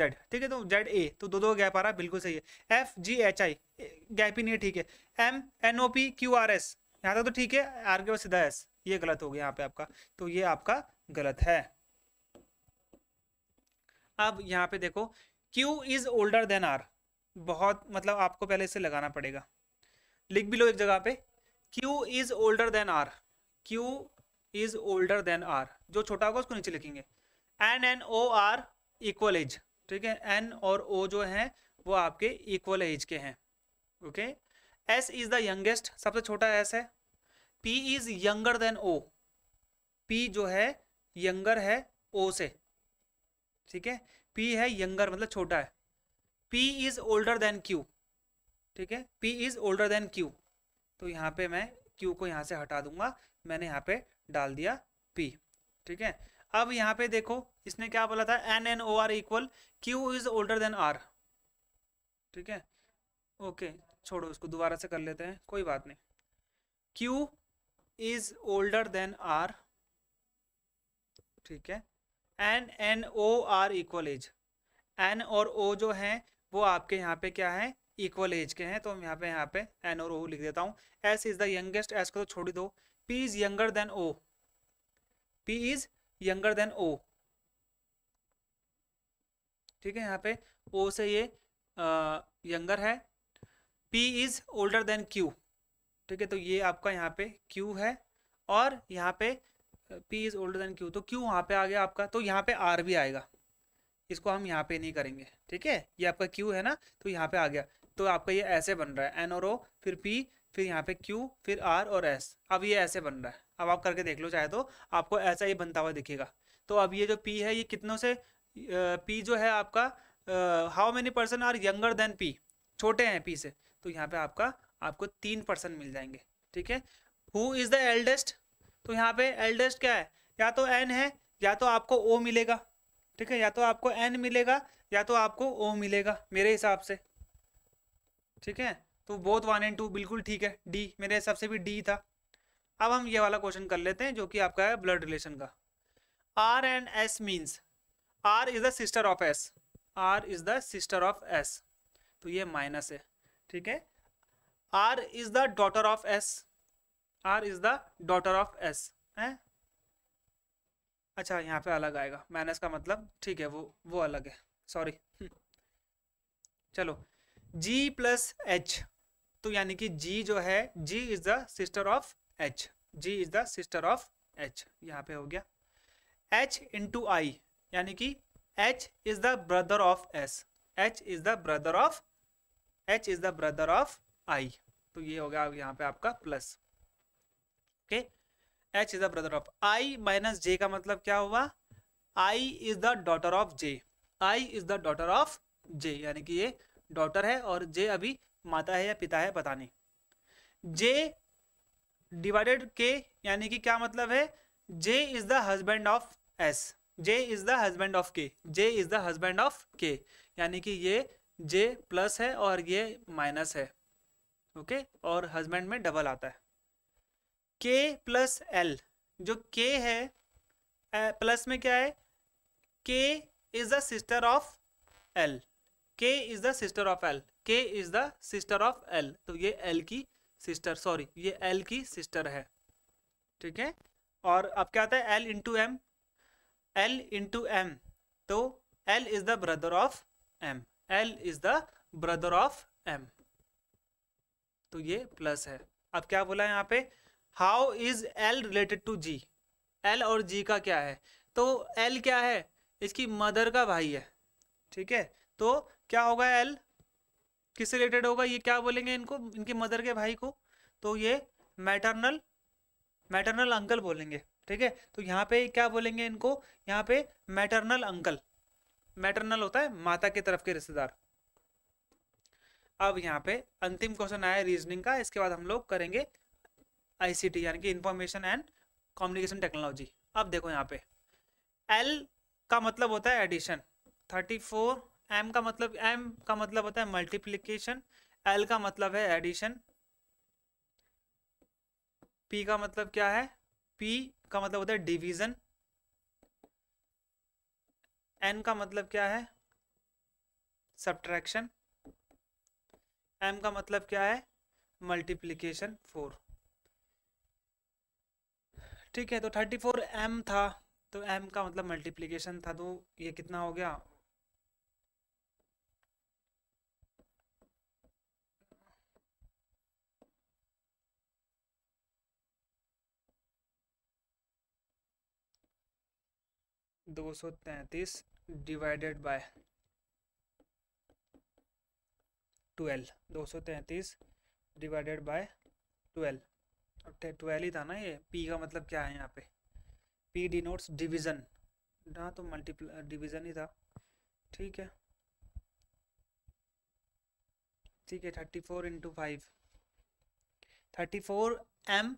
Z ठीक है तो जेड ए तो दो दो गैप आ रहा है बिल्कुल सही है F G H I gap ही नहीं है ठीक है M N O P Q R S यहाँ तक तो ठीक है आर के बाद सीधा एस ये गलत हो गया यहाँ पे आपका तो ये आपका गलत है अब यहाँ पे देखो Q is older than R बहुत मतलब आपको पहले इसे लगाना पड़ेगा लिख भी लो एक जगह पे Q is older than R Q is older than R जो छोटा होगा उसको नीचे लिखेंगे N and O are equal age ठीक है एन और ओ जो है वो आपके इक्वल एज के हैं okay okay? S is the youngest सबसे छोटा एस है P is younger than O P जो है यंगर है ओ से ठीक है पी है यंगर मतलब छोटा है P is older than Q ठीक है P is older than Q तो यहाँ पे मैं क्यू को यहाँ से हटा दूंगा मैंने यहाँ पे डाल दिया पी ठीक है अब यहाँ पे देखो इसने क्या बोला था N and O are equal Q is older than R ठीक है ओके छोड़ो इसको दोबारा से कर लेते हैं कोई बात नहीं Q is older than R ठीक है N and O are equal age N और ओ जो है वो आपके यहाँ पे क्या है इक्वल एज के हैं तो हम यहाँ पे यहाँ पे एन और ओ लिख देता हूँ S is the youngest S को तो छोड़ दो P is younger than O P is younger than O ठीक है यहाँ पे ओ से ये यंगर है P is older than Q ठीक है तो ये आपका यहाँ पे Q है और यहाँ पे P is older than Q तो Q वहाँ पे आ गया आपका तो यहाँ पे R भी आएगा इसको हम यहाँ पे नहीं करेंगे ठीक है ये आपका Q है ना तो यहाँ पे आ गया तो आपका ये ऐसे बन रहा है N और O फिर P फिर यहाँ पे Q फिर R और S अब ये ऐसे बन रहा है अब आप करके देख लो चाहे तो आपको ऐसा ही बनता हुआ दिखेगा तो अब ये जो P है ये कितनों से पी जो है आपका how many person are younger than P छोटे हैं पी से तो यहाँ पे आपका आपको तीन पर्सन मिल जाएंगे ठीक है हु इज द एल्डेस्ट तो यहाँ पे एल्डेस्ट क्या है या तो एन है या तो आपको ओ मिलेगा ठीक है या तो आपको एन मिलेगा या तो आपको ओ मिलेगा मेरे हिसाब से ठीक है तो बोथ वन एंड टू बिल्कुल ठीक है डी मेरे हिसाब से भी डी था अब हम ये वाला क्वेश्चन कर लेते हैं जो कि आपका है ब्लड रिलेशन का R and S means R is the sister of S R is the sister of S तो ये माइनस है ठीक है R is the daughter of S R is the daughter of S है अच्छा यहाँ पे अलग आएगा माइनस का मतलब ठीक है वो वो अलग है सॉरी चलो जी प्लस एच तो यानी कि जी जो है G is the sister of H G is the sister of H यहाँ पे हो गया एच इंटू आई यानी कि H is the brother of S H is the brother of H is the brother of I तो ये हो गया यहाँ पे आपका plus okay H is the brother of I minus J का मतलब क्या हुआ I is the daughter of J I is the daughter of J यानी कि ये डॉटर है और जे अभी माता है या पिता है पता नहीं जे डिवाइडेड के यानी कि क्या मतलब है J is the husband of S J is the husband of K J is the husband of K यानी कि ये जे प्लस है और ये माइनस है ओके और हस्बैंड में डबल आता है के प्लस एल जो के है प्लस eh, में क्या है K is the sister of L K is the sister of L K is the sister of L तो ये एल की सिस्टर सॉरी ये एल की सिस्टर है ठीक है और अब क्या आता है L into M L into M तो L is the brother of M L is the brother of M तो ये प्लस है अब क्या बोला यहाँ पे how is L related to G L और जी का क्या है तो एल क्या है इसकी मदर का भाई है ठीक है तो क्या होगा एल किससे रिलेटेड होगा ये क्या बोलेंगे इनको इनके मदर के भाई को तो ये मैटरनल मैटरनल अंकल बोलेंगे ठीक है तो यहाँ पे क्या बोलेंगे इनको यहाँ पे मैटरनल अंकल मैटरनल होता है माता की तरफ के रिश्तेदार अब यहाँ पे अंतिम क्वेश्चन आया रीजनिंग का इसके बाद हम लोग करेंगे आईसीटी यानी कि इंफॉर्मेशन एंड कम्युनिकेशन टेक्नोलॉजी अब देखो यहाँ पे एल का मतलब होता है एडिशन थर्टी फोर एम का मतलब एम का मतलब होता है मल्टीप्लीकेशन एल का मतलब है एडिशन पी का मतलब क्या है पी का मतलब होता है डिवीजन एन का मतलब क्या है सब्ट्रैक्शन एम का मतलब क्या है मल्टीप्लीकेशन फोर ठीक है तो थर्टी फोर एम था तो एम का मतलब मल्टीप्लीकेशन था तो ये कितना हो गया दो सौ तैतीस डिवाइडेड बाय ट्वेल्व दो सौ डिवाइडेड बाय ट्वेल्व ट्वेल्व ही था ना ये पी का मतलब क्या है यहाँ पे पी डिनोट्स डिवीज़न हाँ तो मल्टीप्ल डिवीज़न ही था ठीक है ठीक है thirty four into five thirty four M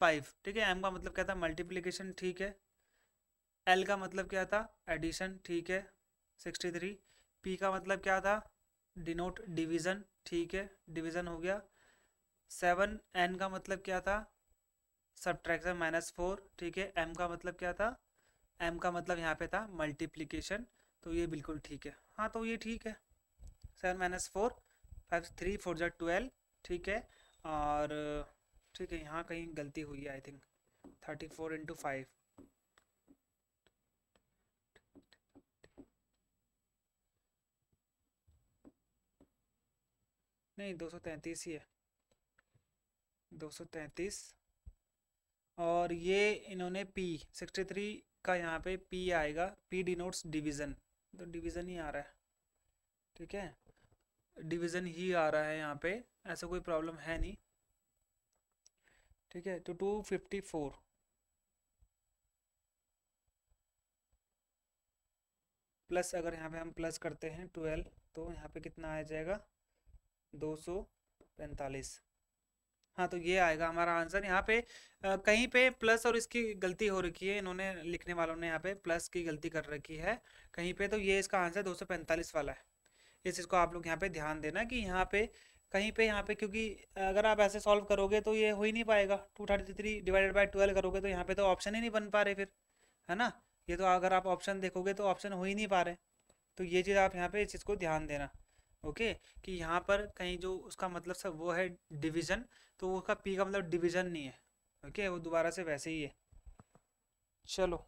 five ठीक है एम का मतलब क्या था मल्टीप्लीकेशन ठीक है एल का मतलब क्या था एडिशन ठीक है सिक्सटी थ्री पी का मतलब क्या था डिनोट डिवीज़न ठीक है डिवीज़न हो गया सेवन एन का मतलब क्या था सब्ट्रैक्शन माइनस फोर ठीक है एम का मतलब क्या था एम का मतलब यहाँ पे था मल्टीप्लीकेशन तो ये बिल्कुल ठीक है हाँ तो ये ठीक है seven minus four five three four जै ट्वेल्व ठीक है और ठीक है यहाँ कहीं गलती हुई है I think thirty four into five नहीं दो सौ तैंतीस ही है दो सौ तैंतीस और ये इन्होंने पी सिक्सटी थ्री का यहाँ पे पी आएगा पी डिनोट्स डिवीज़न तो डिवीज़न ही आ रहा है ठीक है डिवीज़न ही आ रहा है यहाँ पे ऐसा कोई प्रॉब्लम है नहीं ठीक है तो टू फिफ्टी फोर प्लस अगर यहाँ पे हम प्लस करते हैं ट्वेल्व तो यहाँ पे कितना आ जाएगा दो सौ पैंतालीस हाँ तो ये आएगा हमारा आंसर यहाँ पे आ, कहीं पे प्लस और इसकी गलती हो रखी है इन्होंने लिखने वालों ने यहाँ पे प्लस की गलती कर रखी है कहीं पे तो ये इसका आंसर दो सौ पैंतालीस वाला है इस चीज़ को आप लोग यहाँ पे ध्यान देना कि यहाँ पे कहीं पे यहाँ पे क्योंकि अगर आप ऐसे सॉल्व करोगे तो ये हो ही नहीं पाएगा two thirty three divided by twelve करोगे तो यहाँ पे तो ऑप्शन ही नहीं बन पा रहे फिर है ना ये तो अगर आप ऑप्शन देखोगे तो ऑप्शन हो ही नहीं पा रहे तो ये चीज़ आप यहाँ पे इस चीज़ को ध्यान देना ओके कि यहाँ पर कहीं जो उसका मतलब सब वो है डिवीज़न तो उसका पी का मतलब डिवीज़न नहीं है ओके वो दोबारा से वैसे ही है चलो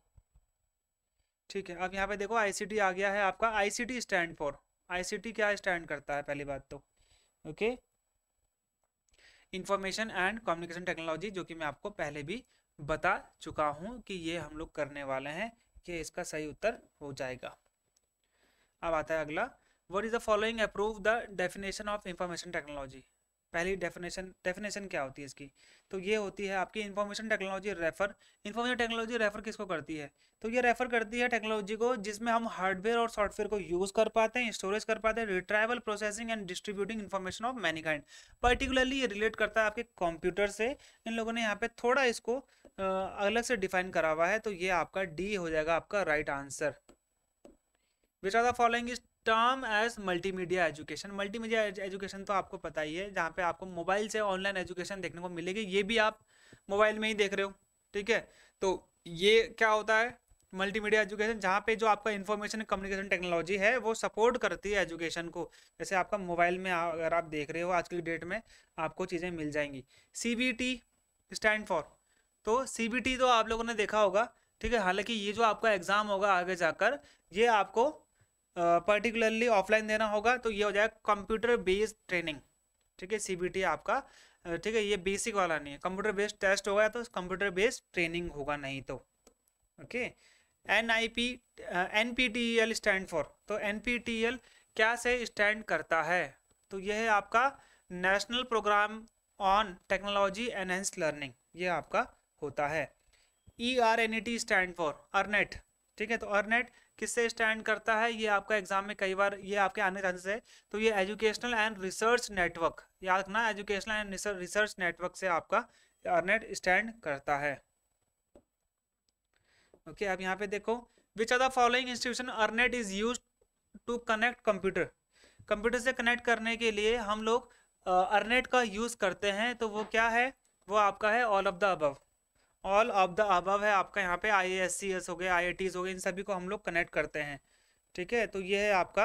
ठीक है अब यहाँ पे देखो आईसीटी आ गया है आपका आईसीटी स्टैंड फॉर आईसीटी क्या स्टैंड करता है पहली बात तो okay information and communication technology जो कि मैं आपको पहले भी बता चुका हूँ कि ये हम लोग करने वाले हैं कि इसका सही उत्तर हो जाएगा अब आता है अगला what is the following approve the definition of information technology पहली डेफिनेशन डेफिनेशन क्या होती है इसकी तो ये होती है आपकी information technology refer information technology refer किसको करती है तो ये रेफर करती है टेक्नोलॉजी को जिसमें हम हार्डवेयर और सॉफ्टवेयर को यूज़ कर पाते हैं स्टोरेज कर पाते हैं retrieval processing and distributing information of many kind particularly ये रिलेट करता है आपके कंप्यूटर से इन लोगों ने यहाँ पे थोड़ा इसको अलग से डिफाइन करा हुआ है तो ये आपका डी हो जाएगा आपका right answer which are the following is term as multimedia education multimedia education तो आपको पता ही है जहाँ पे आपको मोबाइल से ऑनलाइन एजुकेशन देखने को मिलेगी ये भी आप मोबाइल में ही देख रहे हो ठीक है तो ये क्या होता है मल्टीमीडिया एजुकेशन जहाँ पे जो आपका इन्फॉर्मेशन कम्युनिकेशन टेक्नोलॉजी है वो सपोर्ट करती है एजुकेशन को जैसे आपका मोबाइल में अगर आप देख रहे हो आज की डेट में आपको चीज़ें मिल जाएंगी C B T stand for तो सी बी टी तो आप लोगों ने देखा होगा ठीक है हालांकि ये जो आपका एग्ज़ाम होगा आगे जाकर ये आपको पर्टिकुलरली ऑफलाइन देना होगा तो ये हो जाएगा कंप्यूटर बेस्ड ट्रेनिंग ठीक है सी आपका ठीक है ये बेसिक वाला नहीं है कंप्यूटर बेस्ड टेस्ट होगा तो कंप्यूटर बेस्ड ट्रेनिंग होगा नहीं तो okay N I P N P T L stand for तो एन पी टी एल क्या से स्टैंड करता है तो यह है आपका national programme on technology enhance learning ये आपका होता है E R N E T stand for ERNET ठीक है तो अर्नेट किससे स्टैंड करता है ये आपका एग्जाम में कई बार ये आपके आने चांसेस है तो ये एजुकेशनल एंड रिसर्च नेटवर्क याद रखना एजुकेशनल एंड रिसर्च नेटवर्क से आपका अर्नेट स्टैंड करता है ओके okay, अब यहाँ पे देखो which are the following institution ERNET is use to connect computer computer से कनेक्ट करने के लिए हम लोग अर्नेट का यूज़ करते हैं तो वो क्या है वो आपका है all of the above all of the above है आपका यहाँ पे आई एस सी एस हो गए आई आई हो गए इन सभी को हम लोग कनेक्ट करते हैं ठीक है तो ये है आपका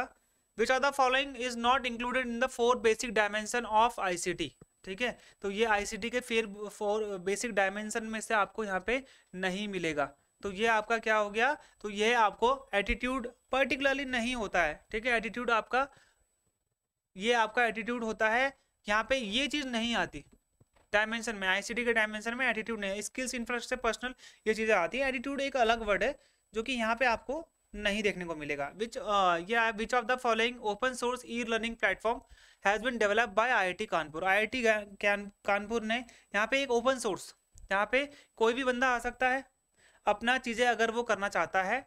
which are the following is not included in the four basic dimension of I C T ठीक है तो ये आई सी टी के फिर फोर बेसिक डायमेंशन में से आपको यहाँ पे नहीं मिलेगा तो ये आपका क्या हो गया तो ये आपको एटीट्यूड पर्टिकुलरली नहीं होता है ठीक है एटीट्यूड आपका ये आपका एटीट्यूड होता है यहाँ पे ये चीज़ नहीं आती डायमेंशन में आईसीडी के डायमेंशन में एटीट्यूड नहीं स्किल्स इंफ्रास्ट्रक्चर पर्सनल ये चीज़ें आती है एटीट्यूड एक अलग वर्ड है जो कि यहाँ पे आपको नहीं देखने को मिलेगा विच uh, ये which of the following open source e learning platform has been develop by I Kanpur I Kanpur ने यहाँ पे एक ओपन सोर्स यहाँ पे कोई भी बंदा आ सकता है अपना चीज़ें अगर वो करना चाहता है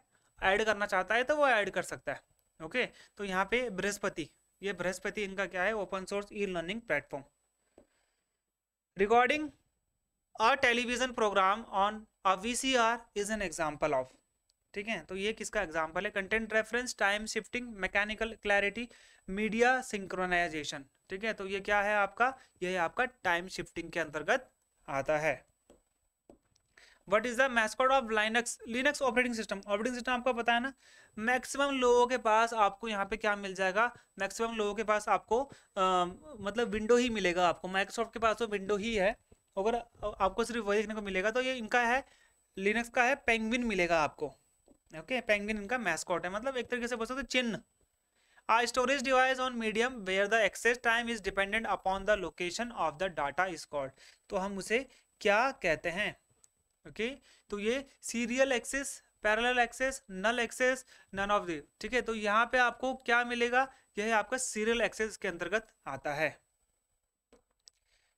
ऐड करना चाहता है तो वो ऐड कर सकता है ओके तो यहाँ पे बृहस्पति ये बृहस्पति इनका क्या है open source e learning platform television programme on program V C R is an example of ठीक है तो ये किसका एग्जाम्पल है content reference time shifting mechanical clarity media synchronization ठीक है तो ये क्या है आपका ये आपका टाइम शिफ्टिंग के अंतर्गत आता है what is the mascot of Linux Linux operating system operating system आपको पता है ना मैक्सिमम लोगों के पास आपको यहाँ पे क्या मिल जाएगा मैक्सिमम लोगों के पास आपको आ, मतलब विंडो ही मिलेगा आपको माइक्रोसॉफ्ट के पास तो विंडो ही है अगर आपको सिर्फ वही देखने को मिलेगा तो ये इनका है लिनक्स का है पेंगविन मिलेगा आपको ओके पेंगविन इनका मैस्कॉट है मतलब एक तरीके से बोल सकते चिन्ह a storage device on medium where the access time is dependent upon the location of the data is तो हम उसे क्या कहते हैं ओके तो ये serial access parallel access null access none of the ठीक है तो यहाँ पे आपको क्या मिलेगा यह आपका सीरियल एक्सेस के अंतर्गत आता है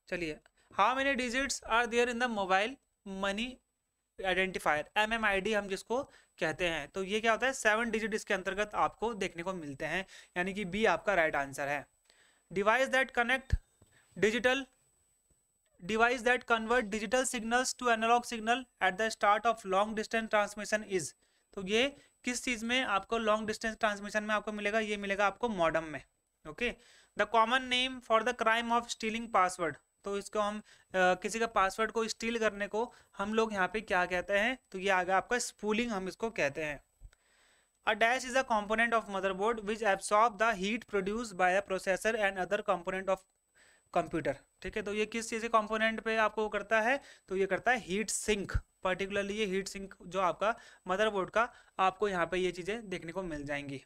चलिए how many digits are there in the mobile money identifier M M I D हम जिसको कहते हैं तो ये क्या होता है सेवन डिजिट इसके अंतर्गत आपको देखने को मिलते हैं यानी कि बी आपका राइट right आंसर है device that connect digital device that convert digital signals to analog signal at the start of long distance transmission is तो ये किस चीज में आपको लॉन्ग डिस्टेंस ट्रांसमिशन में आपको मिलेगा ये मिलेगा आपको मॉडर्म में okay the common name for the crime of stealing password तो इसको हम आ, किसी का पासवर्ड को स्टील करने को हम लोग यहाँ पे क्या कहते हैं तो ये आ गया आपका स्पूलिंग हम इसको कहते हैं a dash is a component of motherboard which absorb the heat produce by a processor and other component of computer ठीक है तो ये किस चीज़ के कंपोनेंट पे आपको करता है तो ये करता है हीट सिंक पर्टिकुलरली ये हीट सिंक जो आपका मदरबोर्ड का आपको यहाँ पे ये चीज़ें देखने को मिल जाएंगी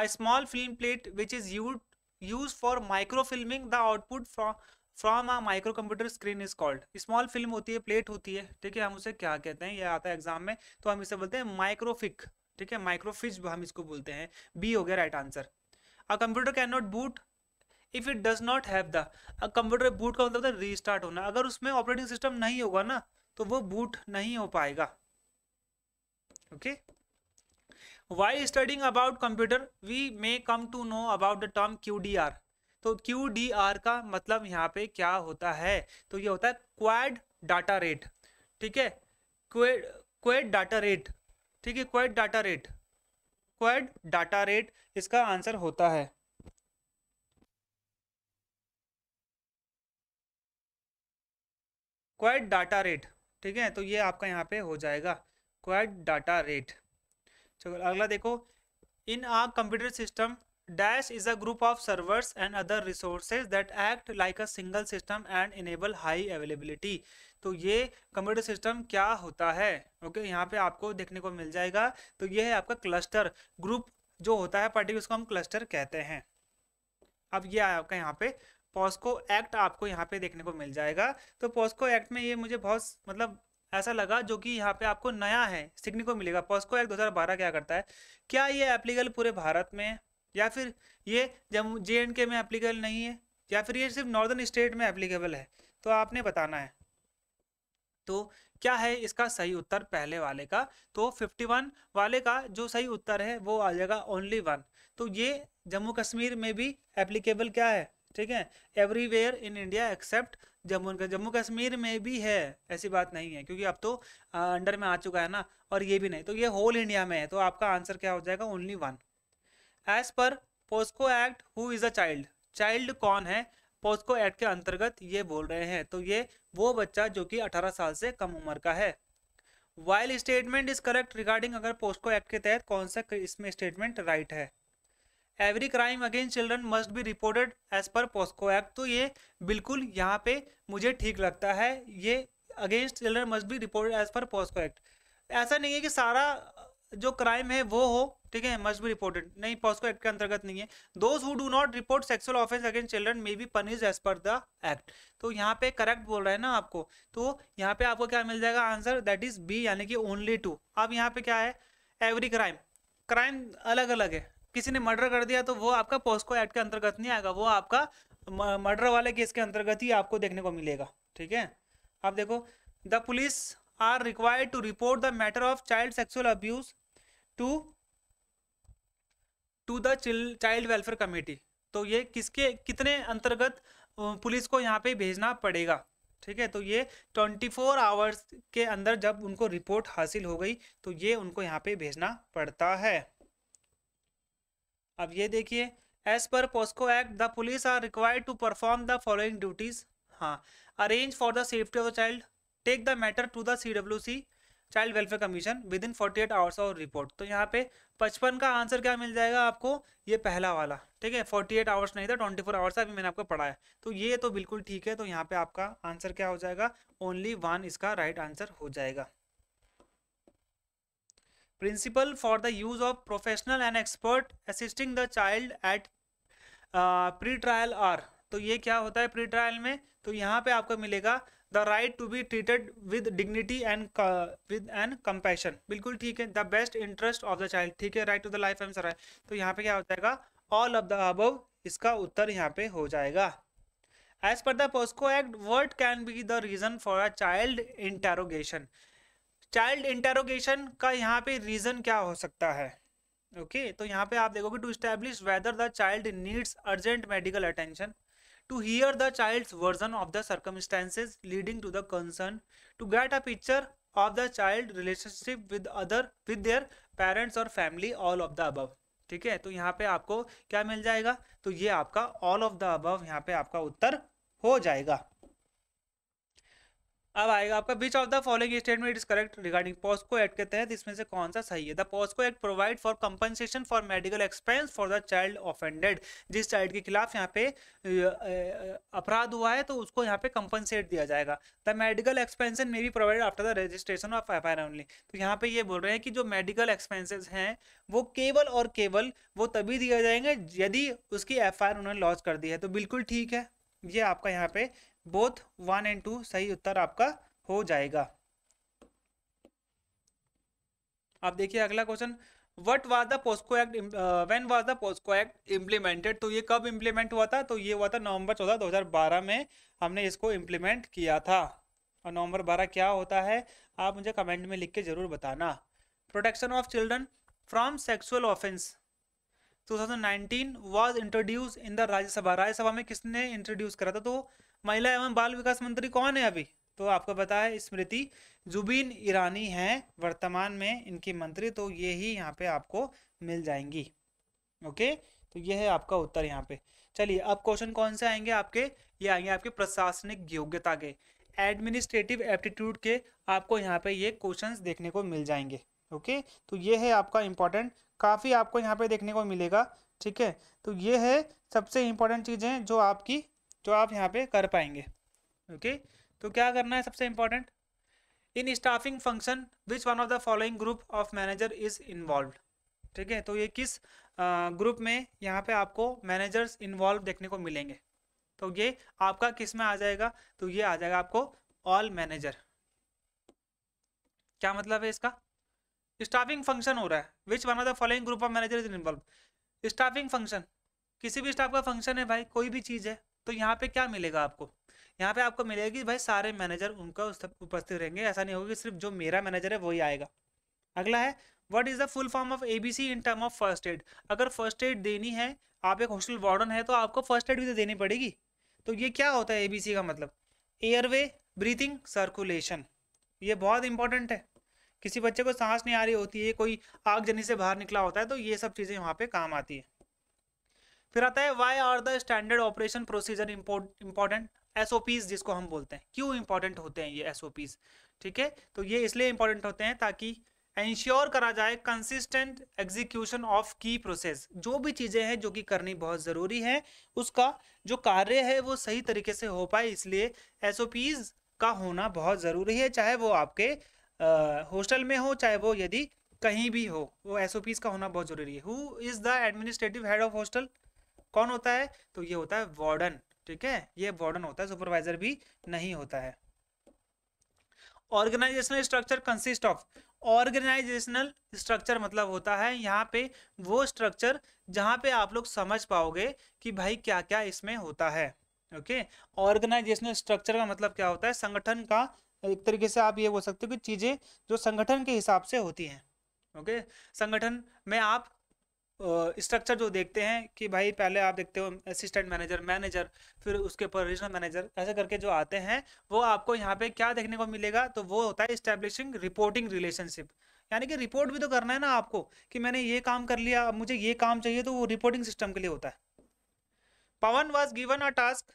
a small film plate which is you use for micro filming the output from from a micro computer screen is called small film होती है प्लेट होती है ठीक है हम उसे क्या कहते हैं ये आता है एग्जाम में तो हम इसे बोलते हैं माइक्रोफिक ठीक है माइक्रोफिज हम इसको बोलते हैं बी हो गया right answer a computer can not boot if it does not have the computer boot का मतलब रीस्टार्ट होना अगर उसमें ऑपरेटिंग सिस्टम नहीं होगा ना तो वो बूट नहीं हो पाएगा okay why studying about computer we may come to know about the term Q D R तो क्यू डी आर का मतलब यहाँ पे क्या होता है तो ये होता है क्वाड डाटा रेट ठीक है क्वेड डाटा रेट ठीक है quad data rate quad data rate इसका आंसर होता है क्वाइट डाटा रेट ठीक है तो ये आपका यहाँ पे हो जाएगा क्वाइट डाटा रेट चलो अगला देखो in a computer system dash is a group of servers and other resources that act like a single system and enable high availability तो ये कंप्यूटर सिस्टम क्या होता है ओके okay, यहाँ पे आपको देखने को मिल जाएगा तो ये है आपका क्लस्टर ग्रुप जो होता है पार्टी उसको हम क्लस्टर कहते हैं अब ये आया आपका यहाँ पे पॉस्को एक्ट आपको यहाँ पे देखने को मिल जाएगा तो पॉस्को एक्ट में ये मुझे बहुत मतलब ऐसा लगा जो कि यहाँ पे आपको नया है सीखने को मिलेगा पॉस्को एक्ट 2012 क्या करता है क्या ये एप्लीकेबल पूरे भारत में या फिर ये जम्मू जे एंड के में एप्लीकेबल नहीं है या फिर ये सिर्फ नॉर्दर्न स्टेट में एप्लीकेबल है तो आपने बताना है तो क्या है इसका सही उत्तर पहले वाले का तो 51 वाले का जो सही उत्तर है वो आ जाएगा ओनली वन तो ये जम्मू कश्मीर में भी एप्लीकेबल क्या है ठीक है everywhere in India except Jammu Jammu Kashmir में भी है ऐसी बात नहीं है क्योंकि अब तो अंडर में आ चुका है ना और ये भी नहीं तो ये होल इंडिया में है तो आपका आंसर क्या हो जाएगा ओनली वन एज पर POCSO act who is a child child कौन है पोस्को एक्ट के अंतर्गत ये बोल रहे हैं तो ये वो बच्चा जो कि 18 साल से कम उम्र का है while statement is correct regarding अगर पोस्को एक्ट के तहत कौन सा इसमें स्टेटमेंट राइट है every crime against children must be reported as per POCSO act तो ये बिल्कुल यहाँ पे मुझे ठीक लगता है ये against children must be reported as per POCSO act ऐसा नहीं है कि सारा जो क्राइम है वो हो ठीक है मस्ट बी रिपोर्टेड नहीं पॉस्को एक्ट के अंतर्गत नहीं है those who do not report sexual offence against children may be punish as पर द एक्ट तो यहाँ पे करेक्ट बोल रहा है ना आपको तो यहाँ पे आपको क्या मिल जाएगा आंसर दैट इज बी यानी कि ओनली टू अब यहाँ पे क्या है एवरी क्राइम क्राइम अलग अलग है किसी ने मर्डर कर दिया तो वो आपका पोस्को एक्ट के अंतर्गत नहीं आएगा वो आपका मर्डर वाले केस के अंतर्गत ही आपको देखने को मिलेगा ठीक है आप देखो the police are required to report the matter of child sexual abuse to to the child welfare committee तो ये किसके कितने अंतर्गत पुलिस को यहाँ पे भेजना पड़ेगा ठीक है तो ये 24 आवर्स के अंदर जब उनको रिपोर्ट हासिल हो गई तो ये उनको यहाँ पे भेजना पड़ता है अब ये देखिए एज पर POCSO act the police are required to perform the following duties हाँ arrange for the safety of the child take the matter to the C W C child welfare commission within forty eight hours of report तो यहाँ पे पचपन का answer क्या मिल जाएगा आपको ये पहला वाला ठीक है फोर्टी एट आवर्स नहीं था ट्वेंटी फोर आवर्स अभी मैंने आपको पढ़ाया तो ये तो बिल्कुल ठीक है तो यहाँ पे आपका आंसर क्या हो जाएगा ओनली वन इसका राइट right आंसर हो जाएगा principle for the use of professional and expert assisting the child at pre trial are तो ये क्या होता है प्री ट्रायल में तो यहाँ पे आपको मिलेगा the right to be treated with dignity and with and compassion बिल्कुल ठीक है the best interest of the child ठीक है right to the life answer है तो यहाँ पे क्या हो जाएगा ऑल ऑफ द अबव इसका उत्तर यहाँ पे हो जाएगा एज पर the POCSO act what can be the reason for a child interrogation child interrogation का यहाँ पे रीजन क्या हो सकता है ओके okay, तो यहाँ पे आप देखोगे to establish whether the child needs urgent medical attention to hear the child's version of the circumstances leading to the concern to get a picture of the child relationship with other with their parents और family all of the above ठीक है तो यहाँ पे आपको क्या मिल जाएगा तो ये आपका ऑल ऑफ द अबव यहाँ पे आपका उत्तर हो जाएगा अब आएगा आपका which of the following statement is correct regarding POCSO act के तहत इसमें से कौन सा सही है the POCSO act provide for compensation for medical expense for the child offended जिस चाइल्ड के खिलाफ यहाँ पे अपराध हुआ है तो उसको यहाँ पे कंपनसेट दिया जाएगा the medical expenses may be provided after the registration of F only तो यहाँ पे ये बोल रहे हैं कि जो मेडिकल एक्सपेंसेस हैं वो केवल और केवल वो तभी दिए जाएंगे यदि उसकी एफ उन्होंने लॉन्च कर दी है तो बिल्कुल ठीक है ये आपका यहाँ पे बोथ वन एंड टू सही उत्तर आपका हो जाएगा आप देखिए अगला question what was the POCSO act when was the POCSO act implemented तो ये कब इम्प्लीमेंट हुआ था तो ये हुआ था नवंबर चौदह 2012 में हमने इसको इम्प्लीमेंट किया था और नवंबर बारह क्या होता है आप मुझे कमेंट में लिख के ज़रूर बताना protection of children from sexual offence 2019 was introduce in the Rajya Sabha Rajya Sabha में किसने इंट्रोड्यूस करा था तो महिला एवं बाल विकास मंत्री कौन है अभी तो आपको बताए स्मृति जुबीन ईरानी हैं वर्तमान में इनकी मंत्री तो ये ही यहाँ पे आपको मिल जाएंगी ओके तो ये है आपका उत्तर यहाँ पे चलिए अब क्वेश्चन कौन से आएंगे आपके ये आएंगे आपके प्रशासनिक योग्यता के एडमिनिस्ट्रेटिव एप्टीट्यूड के आपको यहाँ पे ये क्वेश्चंस देखने को मिल जाएंगे ओके तो ये है आपका इम्पोर्टेंट काफ़ी आपको यहाँ पे देखने को मिलेगा ठीक है तो ये है सबसे इम्पोर्टेंट चीज़ें जो आपकी जो तो आप यहाँ पे कर पाएंगे ओके तो क्या करना है सबसे important in staffing function which one of the following group of manager is involve ठीक है तो ये किस ग्रुप में यहाँ पे आपको मैनेजर्स इन्वॉल्व देखने को मिलेंगे तो ये आपका किस में आ जाएगा तो ये आ जाएगा आपको ऑल मैनेजर क्या मतलब है इसका स्टाफिंग फंक्शन हो रहा है which one of the following group of manager is involve staffing function किसी भी स्टाफ का फंक्शन है भाई कोई भी चीज़ है तो यहाँ पे क्या मिलेगा आपको यहाँ पे आपको मिलेगा कि भाई सारे मैनेजर उनका उपस्थित रहेंगे ऐसा नहीं होगा कि सिर्फ जो मेरा मैनेजर है वही आएगा अगला है what is the full form of ABC in term of first aid अगर फर्स्ट एड देनी है आप एक हॉस्टल वार्डन है तो आपको फर्स्ट एड भी तो देनी पड़ेगी तो ये क्या होता है एबीसी का मतलब एयरवे ब्रीथिंग सर्कुलेशन ये बहुत इंपॉर्टेंट है किसी बच्चे को सांस नहीं आ रही होती है कोई आगजनी से बाहर निकला होता है तो ये सब चीज़ें वहाँ पे काम आती है फिर आता है why are the standard operation procedure important as जिसको हम बोलते हैं क्यों इंपॉर्टेंट होते हैं ये एस ठीक है तो ये इसलिए इंपॉर्टेंट होते हैं ताकि इंश्योर करा जाए कंसिस्टेंट एग्जीक्यूशन ऑफ की प्रोसेस जो भी चीज़ें हैं जो कि करनी बहुत ज़रूरी है उसका जो कार्य है वो सही तरीके से हो पाए इसलिए एस का होना बहुत ज़रूरी है चाहे वो आपके हॉस्टल में हो चाहे वो यदि कहीं भी हो वो एस का होना बहुत ज़रूरी है who is the administrative head of hostel कौन होता है तो ये होता है वार्डन ठीक है ये वार्डन होता है सुपरवाइजर भी नहीं होता है organisational structure consist of organisational structure मतलब होता है यहाँ पे वो स्ट्रक्चर जहाँ पे आप लोग समझ पाओगे कि भाई क्या क्या इसमें होता है ओके ऑर्गेनाइजेशनल स्ट्रक्चर का मतलब क्या होता है संगठन का एक तरीके से आप ये बोल सकते हो कि चीज़ें जो संगठन के हिसाब से होती हैं ओके okay? संगठन में आप स्ट्रक्चर जो देखते हैं कि भाई पहले आप देखते हो असिस्टेंट मैनेजर मैनेजर फिर उसके ऊपर रीजनल मैनेजर ऐसे करके जो आते हैं वो आपको यहाँ पे क्या देखने को मिलेगा तो वो होता है इस्टेब्लिशिंग रिपोर्टिंग रिलेशनशिप यानी कि रिपोर्ट भी तो करना है ना आपको कि मैंने ये काम कर लिया अब मुझे ये काम चाहिए तो वो रिपोर्टिंग सिस्टम के लिए होता है Pawan was given a task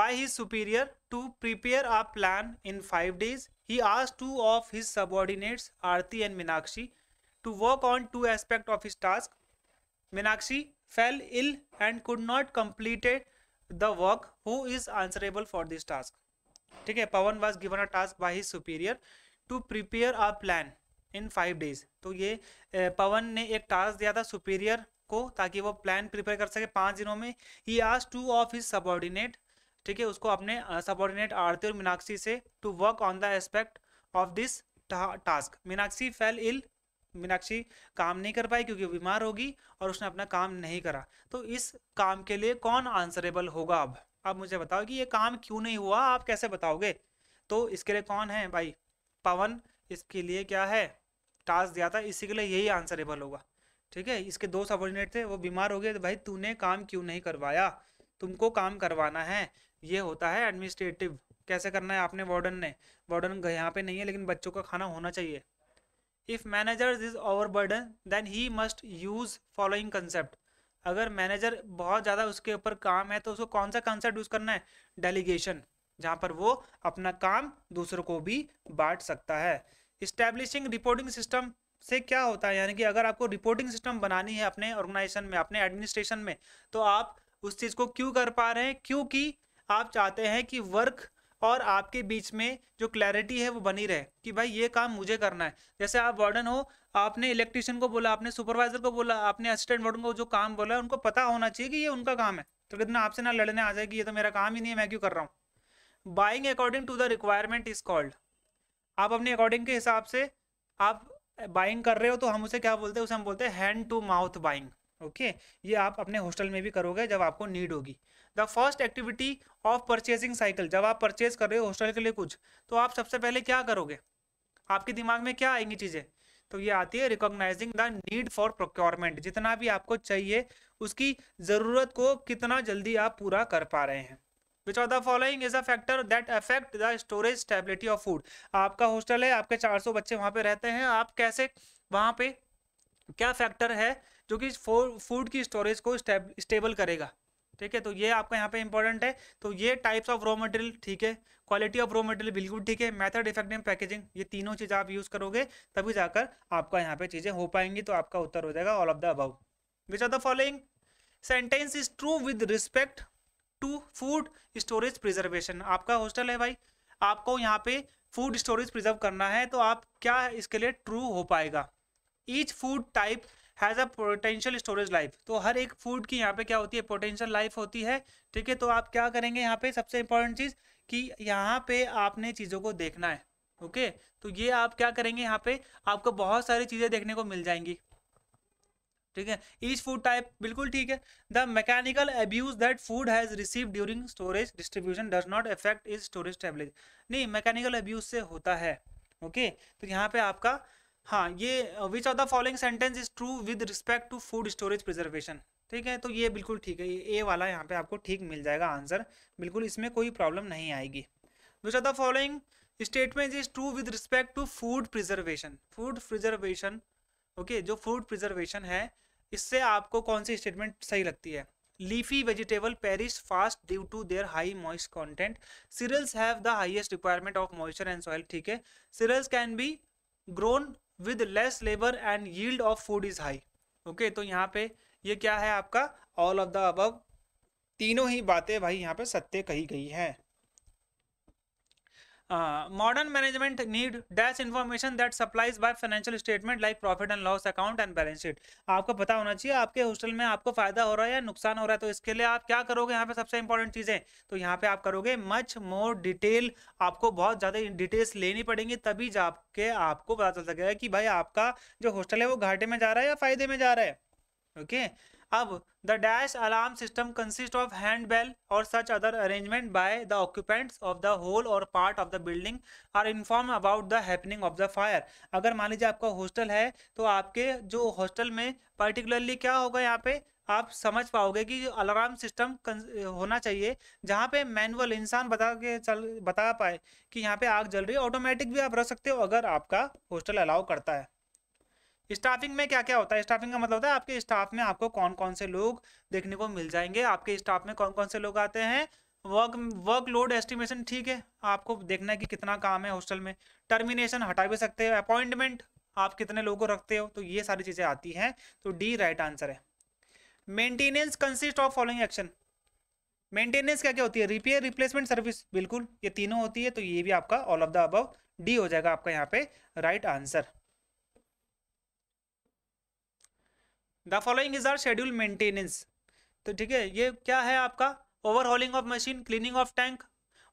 by his superior to prepare a plan in five days he आज two of his subordinates Aarti and Meenakshi to work on two aspect of his task Meenakshi fell ill and could not completed the work who is answerable for this task ठीक है Pawan was given a task by his superior to prepare a plan in five days तो ये पवन ने एक task दिया था superior को ताकि वो प्लान प्रिपेयर कर सके पाँच दिनों में ही आज टू ऑफ हिज सबॉर्डिनेट ठीक है उसको अपने सबॉर्डिनेट आरती और मीनाक्षी से to work on the aspect of this task Meenakshi fell ill Meenakshi काम नहीं कर पाई क्योंकि बीमार होगी और उसने अपना काम नहीं करा तो इस काम के लिए कौन आंसरेबल होगा अब आप मुझे बताओ कि ये काम क्यों नहीं हुआ आप कैसे बताओगे तो इसके लिए कौन है भाई पवन इसके लिए क्या है टास्क दिया था इसी के लिए यही आंसरेबल होगा ठीक है इसके दो सबॉर्डिनेट थे वो बीमार हो गए तो भाई तूने काम क्यों नहीं करवाया तुमको काम करवाना है ये होता है एडमिनिस्ट्रेटिव कैसे करना है आपने वार्डन ने वार्डन यहाँ पे नहीं है लेकिन बच्चों का खाना होना चाहिए if manager is overburden then he must use following concept अगर मैनेजर बहुत ज़्यादा उसके ऊपर काम है तो उसको कौन सा कंसेप्ट यूज़ करना है डेलीगेशन जहाँ पर वो अपना काम दूसरों को भी बांट सकता है इस्टेब्लिशिंग रिपोर्टिंग सिस्टम से क्या होता है यानी कि अगर आपको रिपोर्टिंग सिस्टम बनानी है अपने ऑर्गेनाइजेशन में अपने एडमिनिस्ट्रेशन में तो आप उस चीज़ को क्यों कर पा रहे हैं क्योंकि आप चाहते हैं कि वर्क और आपके बीच में जो क्लैरिटी है वो बनी रहे कि भाई ये काम मुझे करना है जैसे आप वार्डन हो आपने इलेक्ट्रिशियन को बोला आपने सुपरवाइजर को बोला आपने असिस्टेंट वार्डन को जो काम बोला उनको पता होना चाहिए कि ये उनका काम है तो कितना आपसे ना लड़ने आ जाए कि ये तो मेरा काम ही नहीं है मैं क्यों कर रहा हूँ buying according to the requirement is called आप अपने अकॉर्डिंग के हिसाब से आप बाइंग कर रहे हो तो हम उसे क्या बोलते हैं उसे हम बोलते हैं hand to mouth buying okay ये आप अपने हॉस्टल में भी करोगे जब आपको नीड होगी the first activity of purchasing cycle जब आप परचेज कर रहे हो हॉस्टल के लिए कुछ तो आप सबसे पहले क्या करोगे आपके दिमाग में क्या आएंगी चीज़ें तो ये आती है recognising the need for procurement जितना भी आपको चाहिए उसकी ज़रूरत को कितना जल्दी आप पूरा कर पा रहे हैं which of the following is a factor that affect the storage stability of food आपका हॉस्टल है आपके 400 बच्चे वहाँ पे रहते हैं आप कैसे वहाँ पे क्या फैक्टर है जो कि फूड की स्टोरेज को स्टेबल करेगा ठीक है तो ये आपका यहाँ पे इंपॉर्टेंट है तो ये टाइप्स ऑफ रॉ मटेरियल ठीक है क्वालिटी ऑफ रॉ मटेरियल बिल्कुल ठीक है मेथड इफेक्टिव पैकेजिंग ये तीनों चीज़ आप यूज़ करोगे तभी जाकर आपका यहाँ पे चीज़ें हो पाएंगी तो आपका उत्तर हो जाएगा all of the above which are the following sentence is true with respect to food storage preservation आपका हॉस्टल है भाई आपको यहाँ पे फूड स्टोरेज प्रिजर्व करना है तो आप क्या इसके लिए ट्रू हो पाएगा each food type has a potential storage life तो हर एक फूड की यहाँ पे क्या होती है पोटेंशियल लाइफ होती है ठीक है तो आप क्या करेंगे यहाँ पे सबसे इंपॉर्टेंट चीज़ कि यहाँ पे आपने चीज़ों को देखना है ओके तो ये आप क्या करेंगे यहाँ पे आपको बहुत सारी चीज़ें देखने को मिल जाएंगी ठीक है ईच फूड टाइप बिल्कुल ठीक है the mechanical abuse that food has receive during storage distribution does not affect is storage stability नहीं मैकेनिकल एब्यूज से होता है ओके okay? तो यहाँ पे आपका हाँ ये which of the following sentence is true with respect to food storage preservation ठीक है तो ये बिल्कुल ठीक है ये ए वाला यहाँ पे आपको ठीक मिल जाएगा आंसर बिल्कुल इसमें कोई प्रॉब्लम नहीं आएगी which of the following statement is true with respect to food preservation food preservation okay जो फूड प्रिजर्वेशन है इससे आपको कौन सी स्टेटमेंट सही लगती है leafy vegetable perish fast due to their high moist content cereals have the highest requirement of moisture and soil ठीक है cereals can be grown with less labour and yield of food is high okay तो यहाँ पे ये क्या है आपका all of the above तीनों ही बातें भाई यहाँ पे सत्य कही गई हैं modern management need dash information that supplies by financial statement like profit and loss account and balance sheet आपको पता होना चाहिए आपके हॉस्टल में आपको फायदा हो रहा है या नुकसान हो रहा है तो इसके लिए आप क्या करोगे यहाँ पे सबसे इंपॉर्टेंट चीजें तो यहाँ पे आप करोगे मच मोर डिटेल आपको बहुत ज्यादा डिटेल्स लेनी पड़ेंगी तभी जाके आपको पता चल सकेगा कि भाई आपका जो हॉस्टल है वो घाटे में जा रहा है या फायदे में जा रहा है ओके okay? अब the dash alarm system consist of hand bell और such other arrangement by the occupants of the whole और part of the building are inform about the happening of the fire अगर मान लीजिए आपका hostel है तो आपके जो हॉस्टल में पर्टिकुलरली क्या होगा यहाँ पे आप समझ पाओगे कि अलार्म सिस्टम होना चाहिए जहाँ पे मैनुअल इंसान बता के चल बता पाए कि यहाँ पे आग जल रही है ऑटोमेटिक भी आप रख सकते हो अगर आपका हॉस्टल अलाउ करता है स्टाफिंग में क्या क्या होता है स्टाफिंग का मतलब होता है आपके स्टाफ में आपको कौन कौन से लोग देखने को मिल जाएंगे आपके स्टाफ में कौन कौन से लोग आते हैं वर्क वर्क लोड एस्टिमेशन ठीक है आपको देखना है कि कितना काम है हॉस्टल में टर्मिनेशन हटा भी सकते हो अपॉइंटमेंट आप कितने लोगों को रखते हो तो ये सारी चीज़ें आती हैं तो डी राइट आंसर है maintenance consist of following action maintenance क्या क्या होती है रिपेयर रिप्लेसमेंट सर्विस बिल्कुल ये तीनों होती है तो ये भी आपका all of the above D हो जाएगा आपका यहाँ पे right right answer the following is are schedule maintenance तो ठीक है ये क्या है आपका overhauling of machine cleaning of tank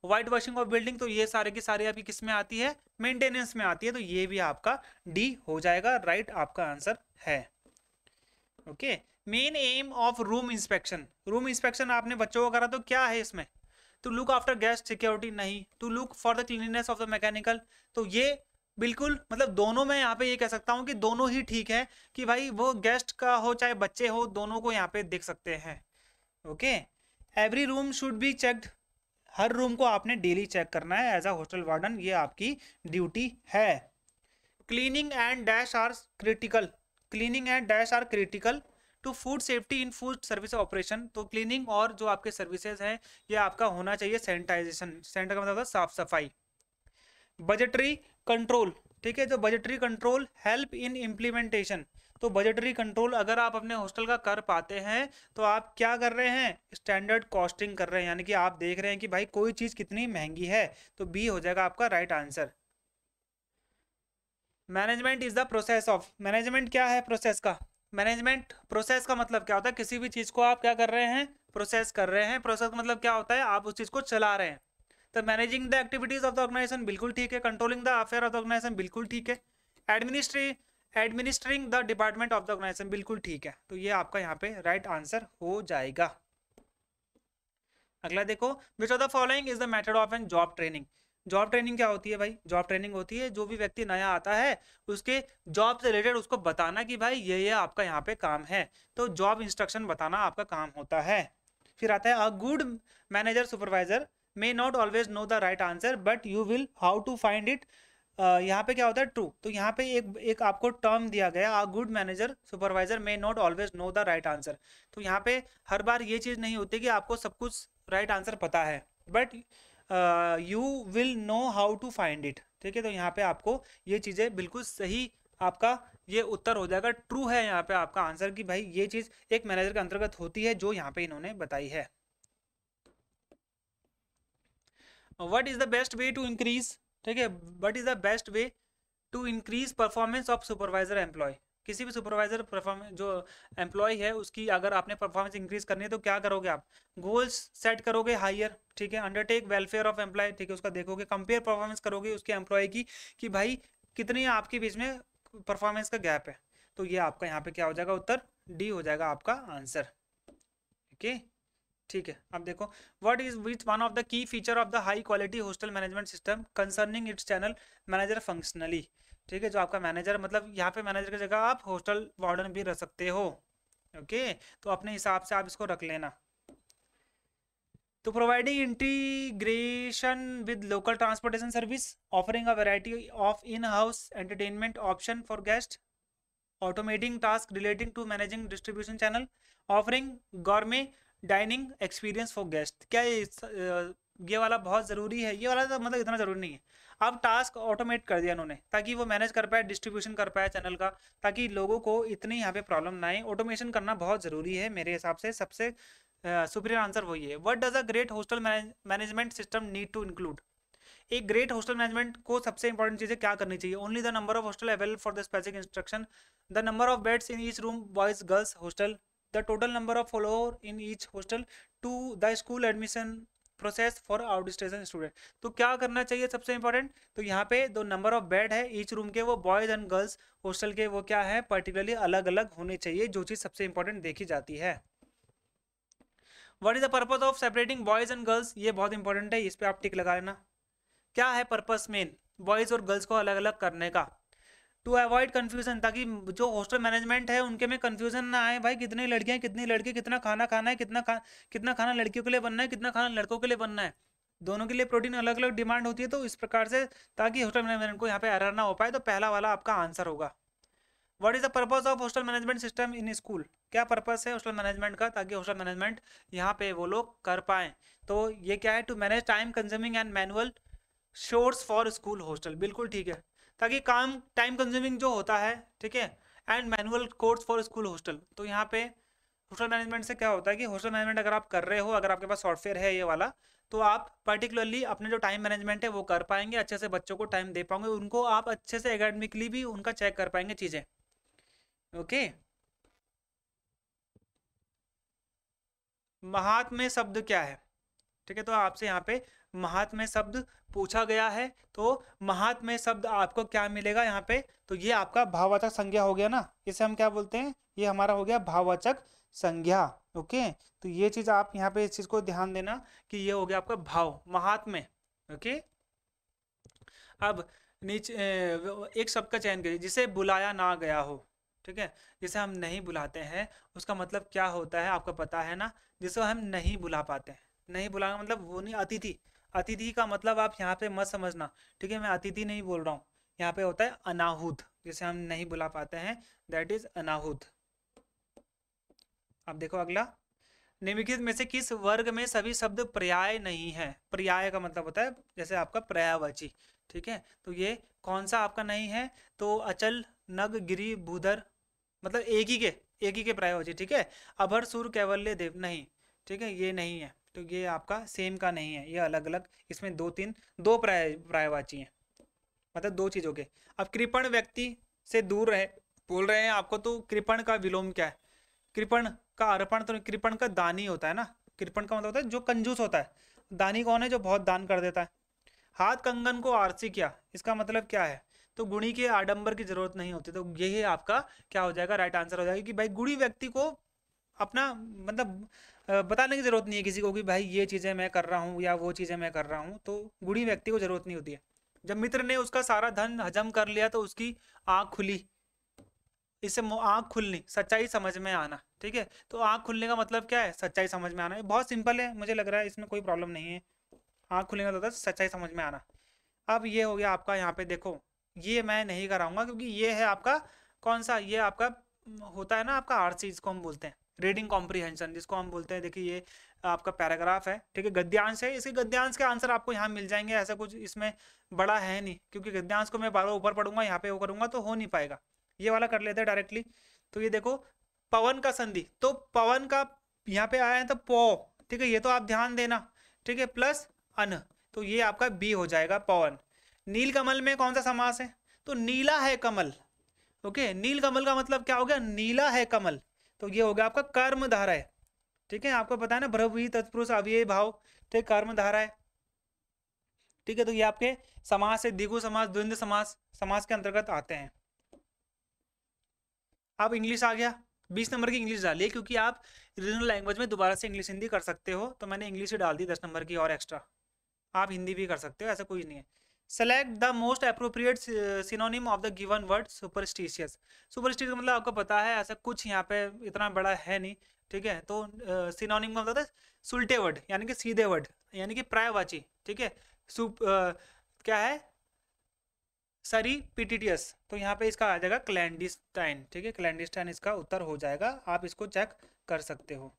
white washing of building तो ये सारे की सारी आपकी किस में आती है मेंटेनेंस में आती है तो ये भी आपका डी हो जाएगा राइट right आपका आंसर है okay main aim of room inspection room inspection आपने बच्चों को करा तो क्या है इसमें to look after gas security नहीं to look for the cleanliness of the mechanical तो ये बिल्कुल मतलब दोनों में यहाँ पे ये कह सकता हूँ कि दोनों ही ठीक है कि भाई वो गेस्ट का हो चाहे बच्चे हो दोनों को यहाँ पे देख सकते हैं okay every room should be checked हर रूम को आपने डेली चेक करना है एज अ होस्टल वार्डन ये आपकी ड्यूटी है cleaning and dash are critical cleaning and dash are critical to food safety in food service operation तो cleaning और जो आपके सर्विसेज हैं ये आपका होना चाहिए सैनिटाइजेशन सैनिटाइज का मतलब साफ सफाई बजटरी कंट्रोल ठीक है जो budgetary control help in implementation तो बजटरी कंट्रोल अगर आप अपने हॉस्टल का कर पाते हैं तो आप क्या कर रहे हैं स्टैंडर्ड कॉस्टिंग कर रहे हैं यानी कि आप देख रहे हैं कि भाई कोई चीज़ कितनी महंगी है तो बी हो जाएगा आपका right answer management is the process of management क्या है प्रोसेस का मैनेजमेंट प्रोसेस का मतलब क्या होता है किसी भी चीज़ को आप क्या कर रहे हैं प्रोसेस कर रहे हैं प्रोसेस का मतलब क्या होता है आप उस चीज़ को चला रहे हैं तो managing the activities of the organisation बिल्कुल ठीक है controlling the affair of the organisation बिल्कुल ठीक है administry administering the department of the organisation बिल्कुल ठीक है तो ये आपका यहाँ पे राइट right आंसर हो जाएगा अगला देखो which of the following is the method of on job training job training क्या होती है भाई जॉब ट्रेनिंग होती है जो भी व्यक्ति नया आता है उसके जॉब से रिलेटेड उसको बताना कि भाई ये ये आपका यहाँ पे काम है तो जॉब इंस्ट्रक्शन बताना आपका काम होता है फिर आता है a good manager supervisor may not always know the right answer but you will how to find it यहाँ पे क्या होता है ट्रू तो यहाँ पे एक एक आपको टर्म दिया गया a good manager supervisor may not always know the right answer तो यहाँ पे हर बार ये चीज़ नहीं होती कि आपको सब कुछ राइट right आंसर पता है but you will know how to find it ठीक है तो यहाँ पे आपको ये चीज़ें बिल्कुल सही आपका ये उत्तर हो जाएगा ट्रू है यहाँ पे आपका आंसर कि भाई ये चीज़ एक मैनेजर के अंतर्गत होती है जो यहाँ पे इन्होंने बताई है what is the best way to increase ठीक है what is the best way to increase performance of supervisor employ किसी भी सुपरवाइजर परफॉर्म जो एम्प्लॉय है उसकी अगर आपने परफॉर्मेंस इंक्रीज करनी है तो क्या करोगे आप गोल्स सेट करोगे हायर ठीक है अंडरटेक वेलफेयर ऑफ एम्प्लॉय ठीक है उसका देखोगे कंपेयर परफॉर्मेंस करोगे उसके एम्प्लॉय की कि भाई कितनी आपके बीच में परफॉर्मेंस का गैप है तो ये आपका यहाँ पे क्या हो जाएगा उत्तर डी हो जाएगा आपका आंसर ओके okay? ठीक है अब देखो what is which one of the key feature of the high quality hostel management system concerning its channel manager functionally ठीक है जो आपका मैनेजर मतलब यहाँ पे मैनेजर की जगह आप हॉस्टल वार्डन भी रह सकते हो ओके तो अपने हिसाब से आप इसको रख लेना तो providing integration with local transportation service offering a variety of in house entertainment option for guest automating task relating to managing distribution channel offering gourmet dining experience for guest क्या ये ये वाला बहुत ज़रूरी है ये वाला तो मतलब इतना ज़रूरी नहीं है अब टास्क ऑटोमेट कर दिया उन्होंने ताकि वो मैनेज कर पाए डिस्ट्रीब्यूशन कर पाए चैनल का ताकि लोगों को इतनी यहाँ पे प्रॉब्लम ना आए ऑटोमेशन करना बहुत ज़रूरी है मेरे हिसाब से सबसे सुपीरियर आंसर वही है what does a great hostel management system need to include एक ग्रेट हॉस्टल मैनेजमेंट को सबसे इंपॉर्टेंट चीज़ें क्या करनी चाहिए only the number of hostel available for the specific instruction the number of beds in each room boys girls hostel the total number of follower in each hostel to the school admission process for outstation student तो क्या करना चाहिए सबसे important तो यहाँ पे दो number of bed है ईच रूम के वो बॉयज एंड गर्ल्स हॉस्टल के वो क्या है पर्टिकुलरली अलग अलग होने चाहिए जो चीज़ सबसे इंपॉर्टेंट देखी जाती है what is the purpose of separating boys and girls ये बहुत इंपॉर्टेंट है इस पर आप टिक लगा लेना क्या है पर्पज मेन बॉयज़ और गर्ल्स को अलग अलग करने का टू अवॉइड कन्फ्यूजन ताकि जो हॉस्टल मैनेजमेंट है उनके में कन्फ्यूजन ना आए भाई कितनी लड़कियाँ कितनी लड़के कितना खाना खाना है कितना खा कितना खाना लड़कियों के लिए बनना है कितना खाना लड़कों के लिए बनना है दोनों के लिए प्रोटीन अलग अलग डिमांड होती है तो इस प्रकार से ताकि हॉस्टल मैनेजमेंट को यहाँ पे एरर ना हो पाए तो पहला वाला आपका आंसर होगा what is the purpose of hostel management system in school क्या पर्पज़ है हॉस्टल मैनेजमेंट का ताकि हॉस्टल मैनेजमेंट यहाँ पे वो लोग कर पाएँ तो ये क्या है to manage time consuming and manual chores for school hostel बिल्कुल ठीक है ताकि काम टाइम कंज्यूमिंग जो होता है ठीक है and manual course for school hostel तो यहाँ पे हॉस्टल मैनेजमेंट से क्या होता है कि हॉस्टल मैनेजमेंट अगर आप कर रहे हो अगर आपके पास सॉफ्टवेयर है ये वाला तो आप पर्टिकुलरली अपने जो टाइम मैनेजमेंट है वो कर पाएंगे अच्छे से बच्चों को टाइम दे पाओगे उनको आप अच्छे से एकेडमिकली भी उनका चेक कर पाएंगे चीज़ें ओके महात्म्य शब्द क्या है ठीक है तो आपसे यहाँ पे महात्म्य शब्द पूछा गया है तो महात्म्य शब्द आपको क्या मिलेगा यहाँ पे तो ये आपका भाववाचक संज्ञा हो गया ना इसे हम क्या बोलते हैं ये हमारा हो गया भाववाचक संज्ञा ओके तो ये चीज आप यहाँ पे इस चीज को ध्यान देना कि ये हो गया आपका भाव महात्म्य ओके अब नीचे एक शब्द का चयन करिए जिसे बुलाया ना गया हो ठीक है जिसे हम नहीं बुलाते हैं उसका मतलब क्या होता है आपको पता है ना जिसे हम नहीं बुला पाते हैं नहीं बुलाना मतलब वो नहीं अतिथि अतिथि का मतलब आप यहाँ पे मत समझना ठीक है मैं अतिथि नहीं बोल रहा हूँ यहाँ पे होता है अनाहुत जिसे हम नहीं बुला पाते हैं दैट इज अनाहुत अब देखो अगला निम्नलिखित में से किस वर्ग में सभी शब्द पर्याय नहीं है पर्याय का मतलब होता है जैसे आपका पर्यायवाची ठीक है तो ये कौन सा आपका नहीं है तो अचल नग गिरी भूधर मतलब एक ही के एक ही के पर्यायवाची ठीक है अभर सुर कैवल्य देव नहीं ठीक है ये नहीं है तो ये आपका सेम का नहीं है ये अलग अलग इसमें दो तीन दो प्राय प्रायवाची हैं मतलब दो चीज़ों के अब कृपण व्यक्ति से दूर रहे बोल रहे हैं आपको तो कृपण का विलोम क्या है कृपण का अर्पण तो कृपण का दानी होता है ना कृपण का मतलब होता है जो कंजूस होता है दानी कौन है जो बहुत दान कर देता है हाथ कंगन को आरसी किया इसका मतलब क्या है तो गुणी के आडंबर की जरूरत नहीं होती तो यही आपका क्या हो जाएगा राइट आंसर हो जाएगा कि भाई गुणी व्यक्ति को अपना मतलब बताने की ज़रूरत नहीं है किसी को कि भाई ये चीज़ें मैं कर रहा हूँ या वो चीज़ें मैं कर रहा हूँ तो गुड़ी व्यक्ति को ज़रूरत नहीं होती है जब मित्र ने उसका सारा धन हजम कर लिया तो उसकी आँख खुली इससे आँख खुलनी सच्चाई समझ में आना ठीक है तो आँख खुलने का मतलब क्या है सच्चाई समझ में आना ये बहुत सिंपल है मुझे लग रहा है इसमें कोई प्रॉब्लम नहीं है आँख खुलने का मतलब सच्चाई समझ में आना अब ये हो गया आपका यहाँ पे देखो ये मैं नहीं कराऊंगा क्योंकि ये है आपका कौन सा ये आपका होता है ना आपका आर सी जिसको हम बोलते हैं रीडिंग कॉम्प्रीहेंशन जिसको हम बोलते हैं देखिए ये आपका पैराग्राफ है ठीक है गद्यांश है इसके गद्यांश के आंसर आपको यहाँ मिल जाएंगे ऐसा कुछ इसमें बड़ा है नहीं क्योंकि गद्यांश को मैं बारह ऊपर पढ़ूंगा यहाँ पे वो करूंगा तो हो नहीं पाएगा ये वाला कर लेते हैं डायरेक्टली तो ये देखो पवन का संधि तो पवन का यहाँ पे आया है तो पौ ठीक है ये तो आप ध्यान देना ठीक है प्लस अन तो ये आपका बी हो जाएगा पवन नील कमल में कौन सा समास है तो नीला है कमल ओके नील कमल का मतलब क्या हो गया नीला है कमल तो ये होगा आपका कर्म धारा है ठीक है आपको पता है ना ब्रह्म तत्पुरुष अव्यय भाव ठीक तो कर्म धारा है ठीक है तो ये आपके समाज से दिगु समाज द्वंद्व समाज समाज के अंतर्गत आते हैं आप इंग्लिश आ गया बीस नंबर की इंग्लिश डालिए क्योंकि आप रीजनल लैंग्वेज में दोबारा से इंग्लिश हिंदी कर सकते हो तो मैंने इंग्लिश ही डाल दी दस नंबर की और एक्स्ट्रा आप हिंदी भी कर सकते हो ऐसा कुछ नहीं है select the most appropriate synonym of the given word superstitious superstitious मतलब आपको पता है ऐसा कुछ यहाँ पे इतना बड़ा है नहीं ठीक है तो सिनोनिम uh, का मतलब सुलटे वर्ड यानी कि सीधे वर्ड यानी कि प्रायवाची ठीक है सुप uh, क्या है सरी पीटीटीएस तो यहाँ पे इसका आ जाएगा क्लैंडिस्टाइन ठीक है क्लैंडिस्टाइन इसका उत्तर हो जाएगा आप इसको चेक कर सकते हो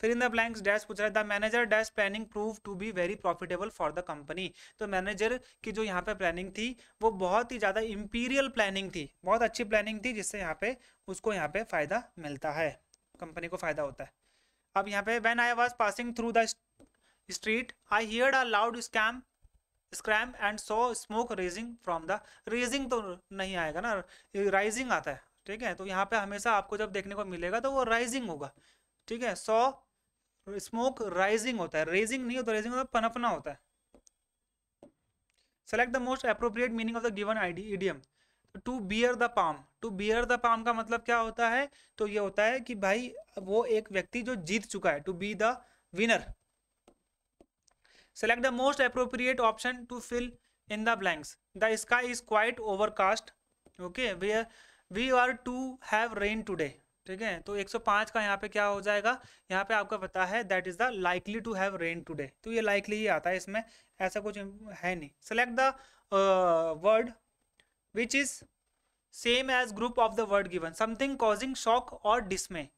फिर इन द ब्लैंक्स डैश पूछ रहा है the manager dash planning prove to be very profitable for the company तो मैनेजर की जो यहाँ पे प्लानिंग थी वो बहुत ही ज़्यादा इम्पीरियल प्लानिंग थी बहुत अच्छी प्लानिंग थी जिससे यहाँ पे उसको यहाँ पे फ़ायदा मिलता है कंपनी को फ़ायदा होता है अब यहाँ पे when I was passing through the street I hear a loud scam scream and so smoke rising from the rising तो नहीं आएगा ना राइजिंग आता है ठीक है तो यहाँ पे हमेशा आपको जब देखने को मिलेगा तो वो राइजिंग होगा ठीक है सो स्मोक राइजिंग होता है रेजिंग नहीं होता रेजिंग होता पनपना होता है select the most appropriate meaning of the given idiom to bear the palm to bear the palm का मतलब क्या होता है तो ये होता है कि भाई वो एक व्यक्ति जो जीत चुका है to be the winner select the most appropriate option to fill in the blanks the sky is quite overcast okay we are to have rain today ठीक है तो 105 का यहाँ पे क्या हो जाएगा यहाँ पे आपका पता है that is the likely to have rain today तो ये लाइकली ही आता है इसमें ऐसा कुछ है नहीं select the word which is same as group of the word given something causing shock और डिस्मे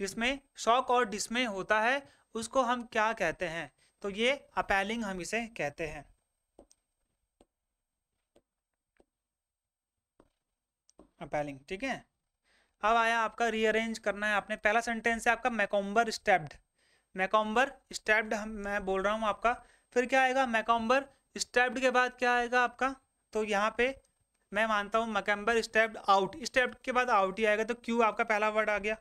जिसमें शॉक और डिस्मे होता है उसको हम क्या कहते हैं तो ये अपैलिंग हम इसे कहते हैं अपैलिंग ठीक है अब आया आपका रीअरेंज करना है आपने पहला सेंटेंस है आपका मैकोम्बर स्टेप्ड मैकोम्बर स्टेप्ड हम मैं बोल रहा हूँ आपका फिर क्या आएगा मैकोम्बर स्टेप्ड के बाद क्या आएगा आपका तो यहाँ पे मैं मानता हूँ मैकम्बर स्टेप्ड आउट स्टेप्ड के बाद आउट ही आएगा तो क्यू आपका पहला वर्ड आ गया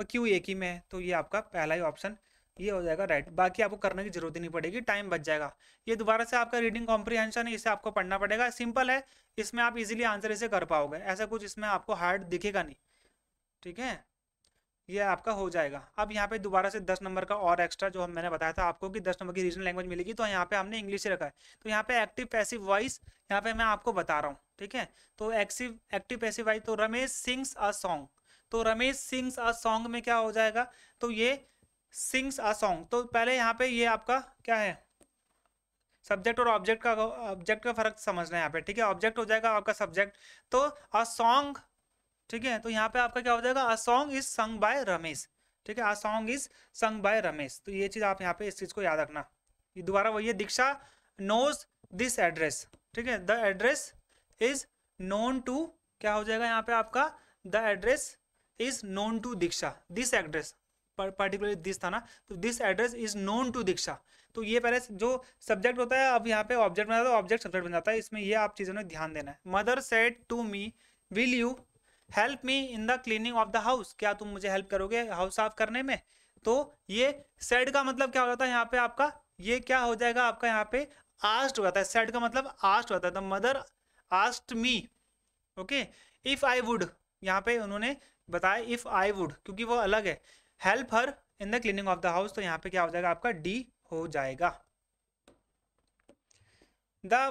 और क्यू एक ही में है तो ये आपका पहला ही ऑप्शन ये हो जाएगा राइट बाकी आपको करने की जरूरत ही नहीं पड़ेगी टाइम बच जाएगा ये दोबारा से आपका रीडिंग कॉम्प्रीहेंशन है इसे आपको पढ़ना पड़ेगा सिंपल है इसमें आप इजीली आंसर इसे कर पाओगे ऐसा कुछ इसमें आपको हार्ड दिखेगा नहीं ठीक है ये आपका हो जाएगा अब यहाँ पे दोबारा से दस नंबर का और एक्स्ट्रा जो हम मैंने बताया था आपको कि दस नंबर की रीजनल लैंग्वेज मिलेगी तो यहाँ पे हमने इंग्लिश रखा है तो यहाँ पे एक्टिव पैसिव वॉइस यहाँ पे मैं आपको बता रहा हूँ ठीक है तो एक्सिव एक्टिव पैसिव वॉइस तो रमेश सिंग्स अ सॉन्ग तो रमेश सिंग्स अ सॉन्ग में क्या हो जाएगा तो ये सिंग्स अ सॉन्ग तो पहले यहाँ पे ये आपका क्या है सब्जेक्ट और ऑब्जेक्ट का ऑब्जेक्ट का फर्क समझना है यहाँ पे ठीक है ऑब्जेक्ट हो जाएगा आपका सब्जेक्ट तो अ सॉन्ग ठीक है तो यहाँ पे आपका क्या हो जाएगा a song is sung by Ramesh ठीक है a song is sung by Ramesh तो ये चीज़ आप यहाँ पे इस चीज़ को याद रखना ये दोबारा वही है दीक्षा नोज दिस एड्रेस ठीक है the address is known to क्या हो जाएगा यहाँ पे आपका the address is known to Diksha this address particularly this था ना तो this address is known to Diksha तो ये पहले जो सब्जेक्ट होता है अब यहाँ पे ऑब्जेक्ट बन जाता है ऑब्जेक्ट सब्जेक्ट बन जाता है इसमें ये आप चीज़ों में ध्यान देना है mother said to me will you help me in the cleaning of the house क्या तुम मुझे हेल्प करोगे हाउस साफ करने में तो ये सेड का मतलब क्या हो जाता है यहाँ पे आपका ये क्या हो जाएगा आपका यहाँ पे आस्ट हो जाता है सेड का मतलब आस्ट हो जाता है mother asked me okay if I would यहाँ पे उन्होंने बताया इफ़ आई वुड क्योंकि वो अलग है help her in the cleaning of the house तो यहाँ पे क्या हो जाएगा आपका डी हो जाएगा the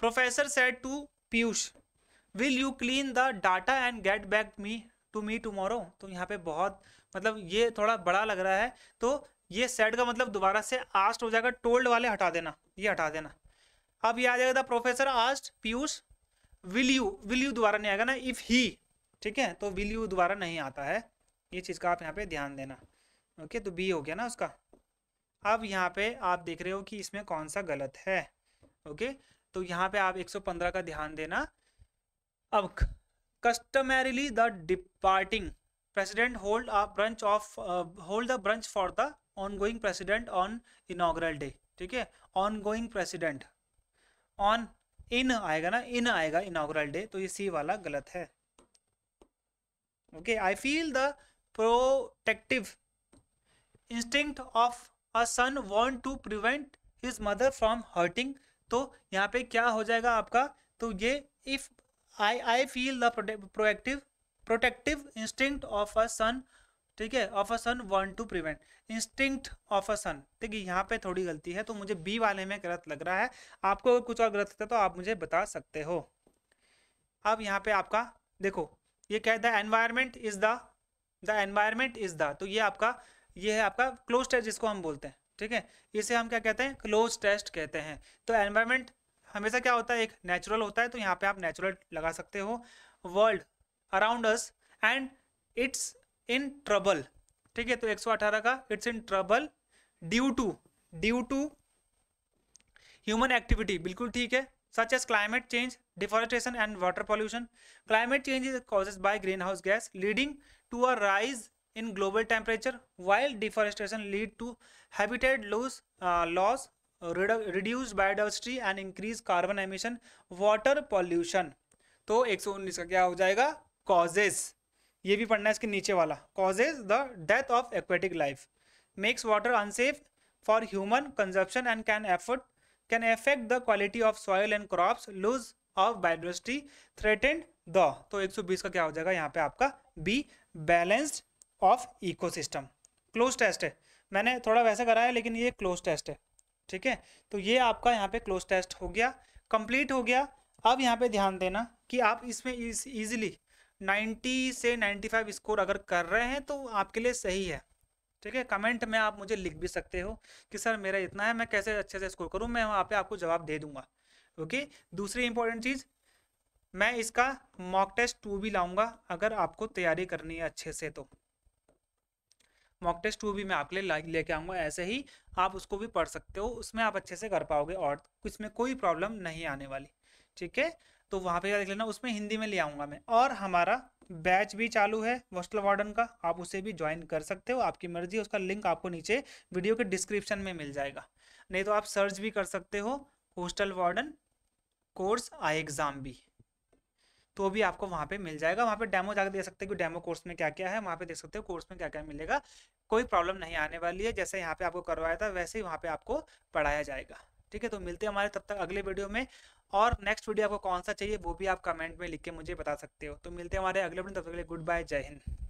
professor said to Piyush will you clean the data and get back me to me tomorrow तो यहाँ पे बहुत मतलब ये थोड़ा बड़ा लग रहा है तो ये सेट का मतलब दोबारा से आस्ट हो जाएगा टोल्ड वाले हटा देना ये हटा देना अब ये आ जाएगा the professor asked Piyush will you will you दोबारा नहीं आएगा ना इफ़ ही ठीक है तो विल यू दोबारा नहीं आता है ये चीज़ का आप यहाँ पे ध्यान देना ओके तो बी हो गया ना उसका अब यहाँ पे आप देख रहे हो कि इसमें कौन सा गलत है ओके तो यहाँ पे आप 115 का ध्यान देना अब customarily the departing president hold a brunch of hold the brunch for the ongoing president on inaugural day ठीक है ongoing president on in आएगा ना इन आएगा इनाग्रल डे तो ये सी वाला गलत है okay I feel the protective instinct of a son want to prevent his mother from hurting तो यहाँ पे क्या हो जाएगा आपका तो ये if I I feel the proactive protective instinct of a son ठीक है of a son one to prevent instinct of a son ठीक है यहाँ पे थोड़ी गलती है तो मुझे बी वाले में गलत लग रहा है आपको अगर कुछ और गलत लगता है तो आप मुझे बता सकते हो अब यहाँ पे आपका देखो ये क्या है the environment is the the environment is the तो ये आपका ये है आपका क्लोज टेस्ट जिसको हम बोलते हैं ठीक है इसे हम क्या कहते हैं क्लोज टेस्ट कहते हैं तो एनवायरमेंट हमेशा क्या होता है एक नेचुरल होता है तो यहाँ पे आप नेचुरल लगा सकते हो world around us and it's in trouble ठीक है तो 118 का it's in trouble due to due to human activity बिल्कुल ठीक है such as climate change deforestation and water pollution climate change is causes by greenhouse gas leading to a rise in global temperature wild deforestation lead to habitat lose loss reduce biodiversity and increase carbon emission water pollution तो एक का क्या हो जाएगा causes ये भी पढ़ना है इसके नीचे वाला causes the death of aquatic life makes water unsafe for human consumption and can effort can affect the quality of soil and crops lose of biodiversity threatened the तो 120 का क्या हो जाएगा यहाँ पे आपका B balanced of ecosystem cloze test है मैंने थोड़ा वैसा कराया लेकिन ये क्लोज टेस्ट है ठीक है तो ये आपका यहाँ पे क्लोज टेस्ट हो गया कंप्लीट हो गया अब यहाँ पे ध्यान देना कि आप इसमें ईजिली 90 से 95 स्कोर अगर कर रहे हैं तो आपके लिए सही है ठीक है कमेंट में आप मुझे लिख भी सकते हो कि सर मेरा इतना है मैं कैसे अच्छे से स्कोर करूँ मैं वहाँ पर आपको जवाब दे दूंगा ओके दूसरी इंपॉर्टेंट चीज़ मैं इसका मॉक टेस्ट टू भी लाऊंगा अगर आपको तैयारी करनी है अच्छे से तो मॉक टेस्ट टू भी मैं आपके लिए लेके आऊँगा ऐसे ही आप उसको भी पढ़ सकते हो उसमें आप अच्छे से कर पाओगे और इसमें कोई प्रॉब्लम नहीं आने वाली ठीक है तो वहाँ पे देख लेना उसमें हिंदी में ले आऊँगा मैं और हमारा बैच भी चालू है वॉस्टल वार्डन का आप उसे भी ज्वाइन कर सकते हो आपकी मर्जी उसका लिंक आपको नीचे वीडियो के डिस्क्रिप्शन में मिल जाएगा नहीं तो आप सर्च भी कर सकते हो हॉस्टल वार्डन कोर्स आई एग्ज़ाम भी तो भी आपको वहाँ पे मिल जाएगा वहाँ पे डेमो जाकर दे सकते हो कि डेमो कोर्स में क्या क्या है वहाँ पे देख सकते हो कोर्स में क्या क्या मिलेगा कोई प्रॉब्लम नहीं आने वाली है जैसे यहाँ पे आपको करवाया था वैसे ही वहाँ पे आपको पढ़ाया जाएगा ठीक है तो मिलते हैं हमारे तब तक अगले वीडियो में और नेक्स्ट वीडियो आपको कौन सा चाहिए वो भी आप कमेंट में लिख के मुझे बता सकते हो तो मिलते हैं हमारे अगले वीडियो तब तक के लिए गुड बाय जय हिंद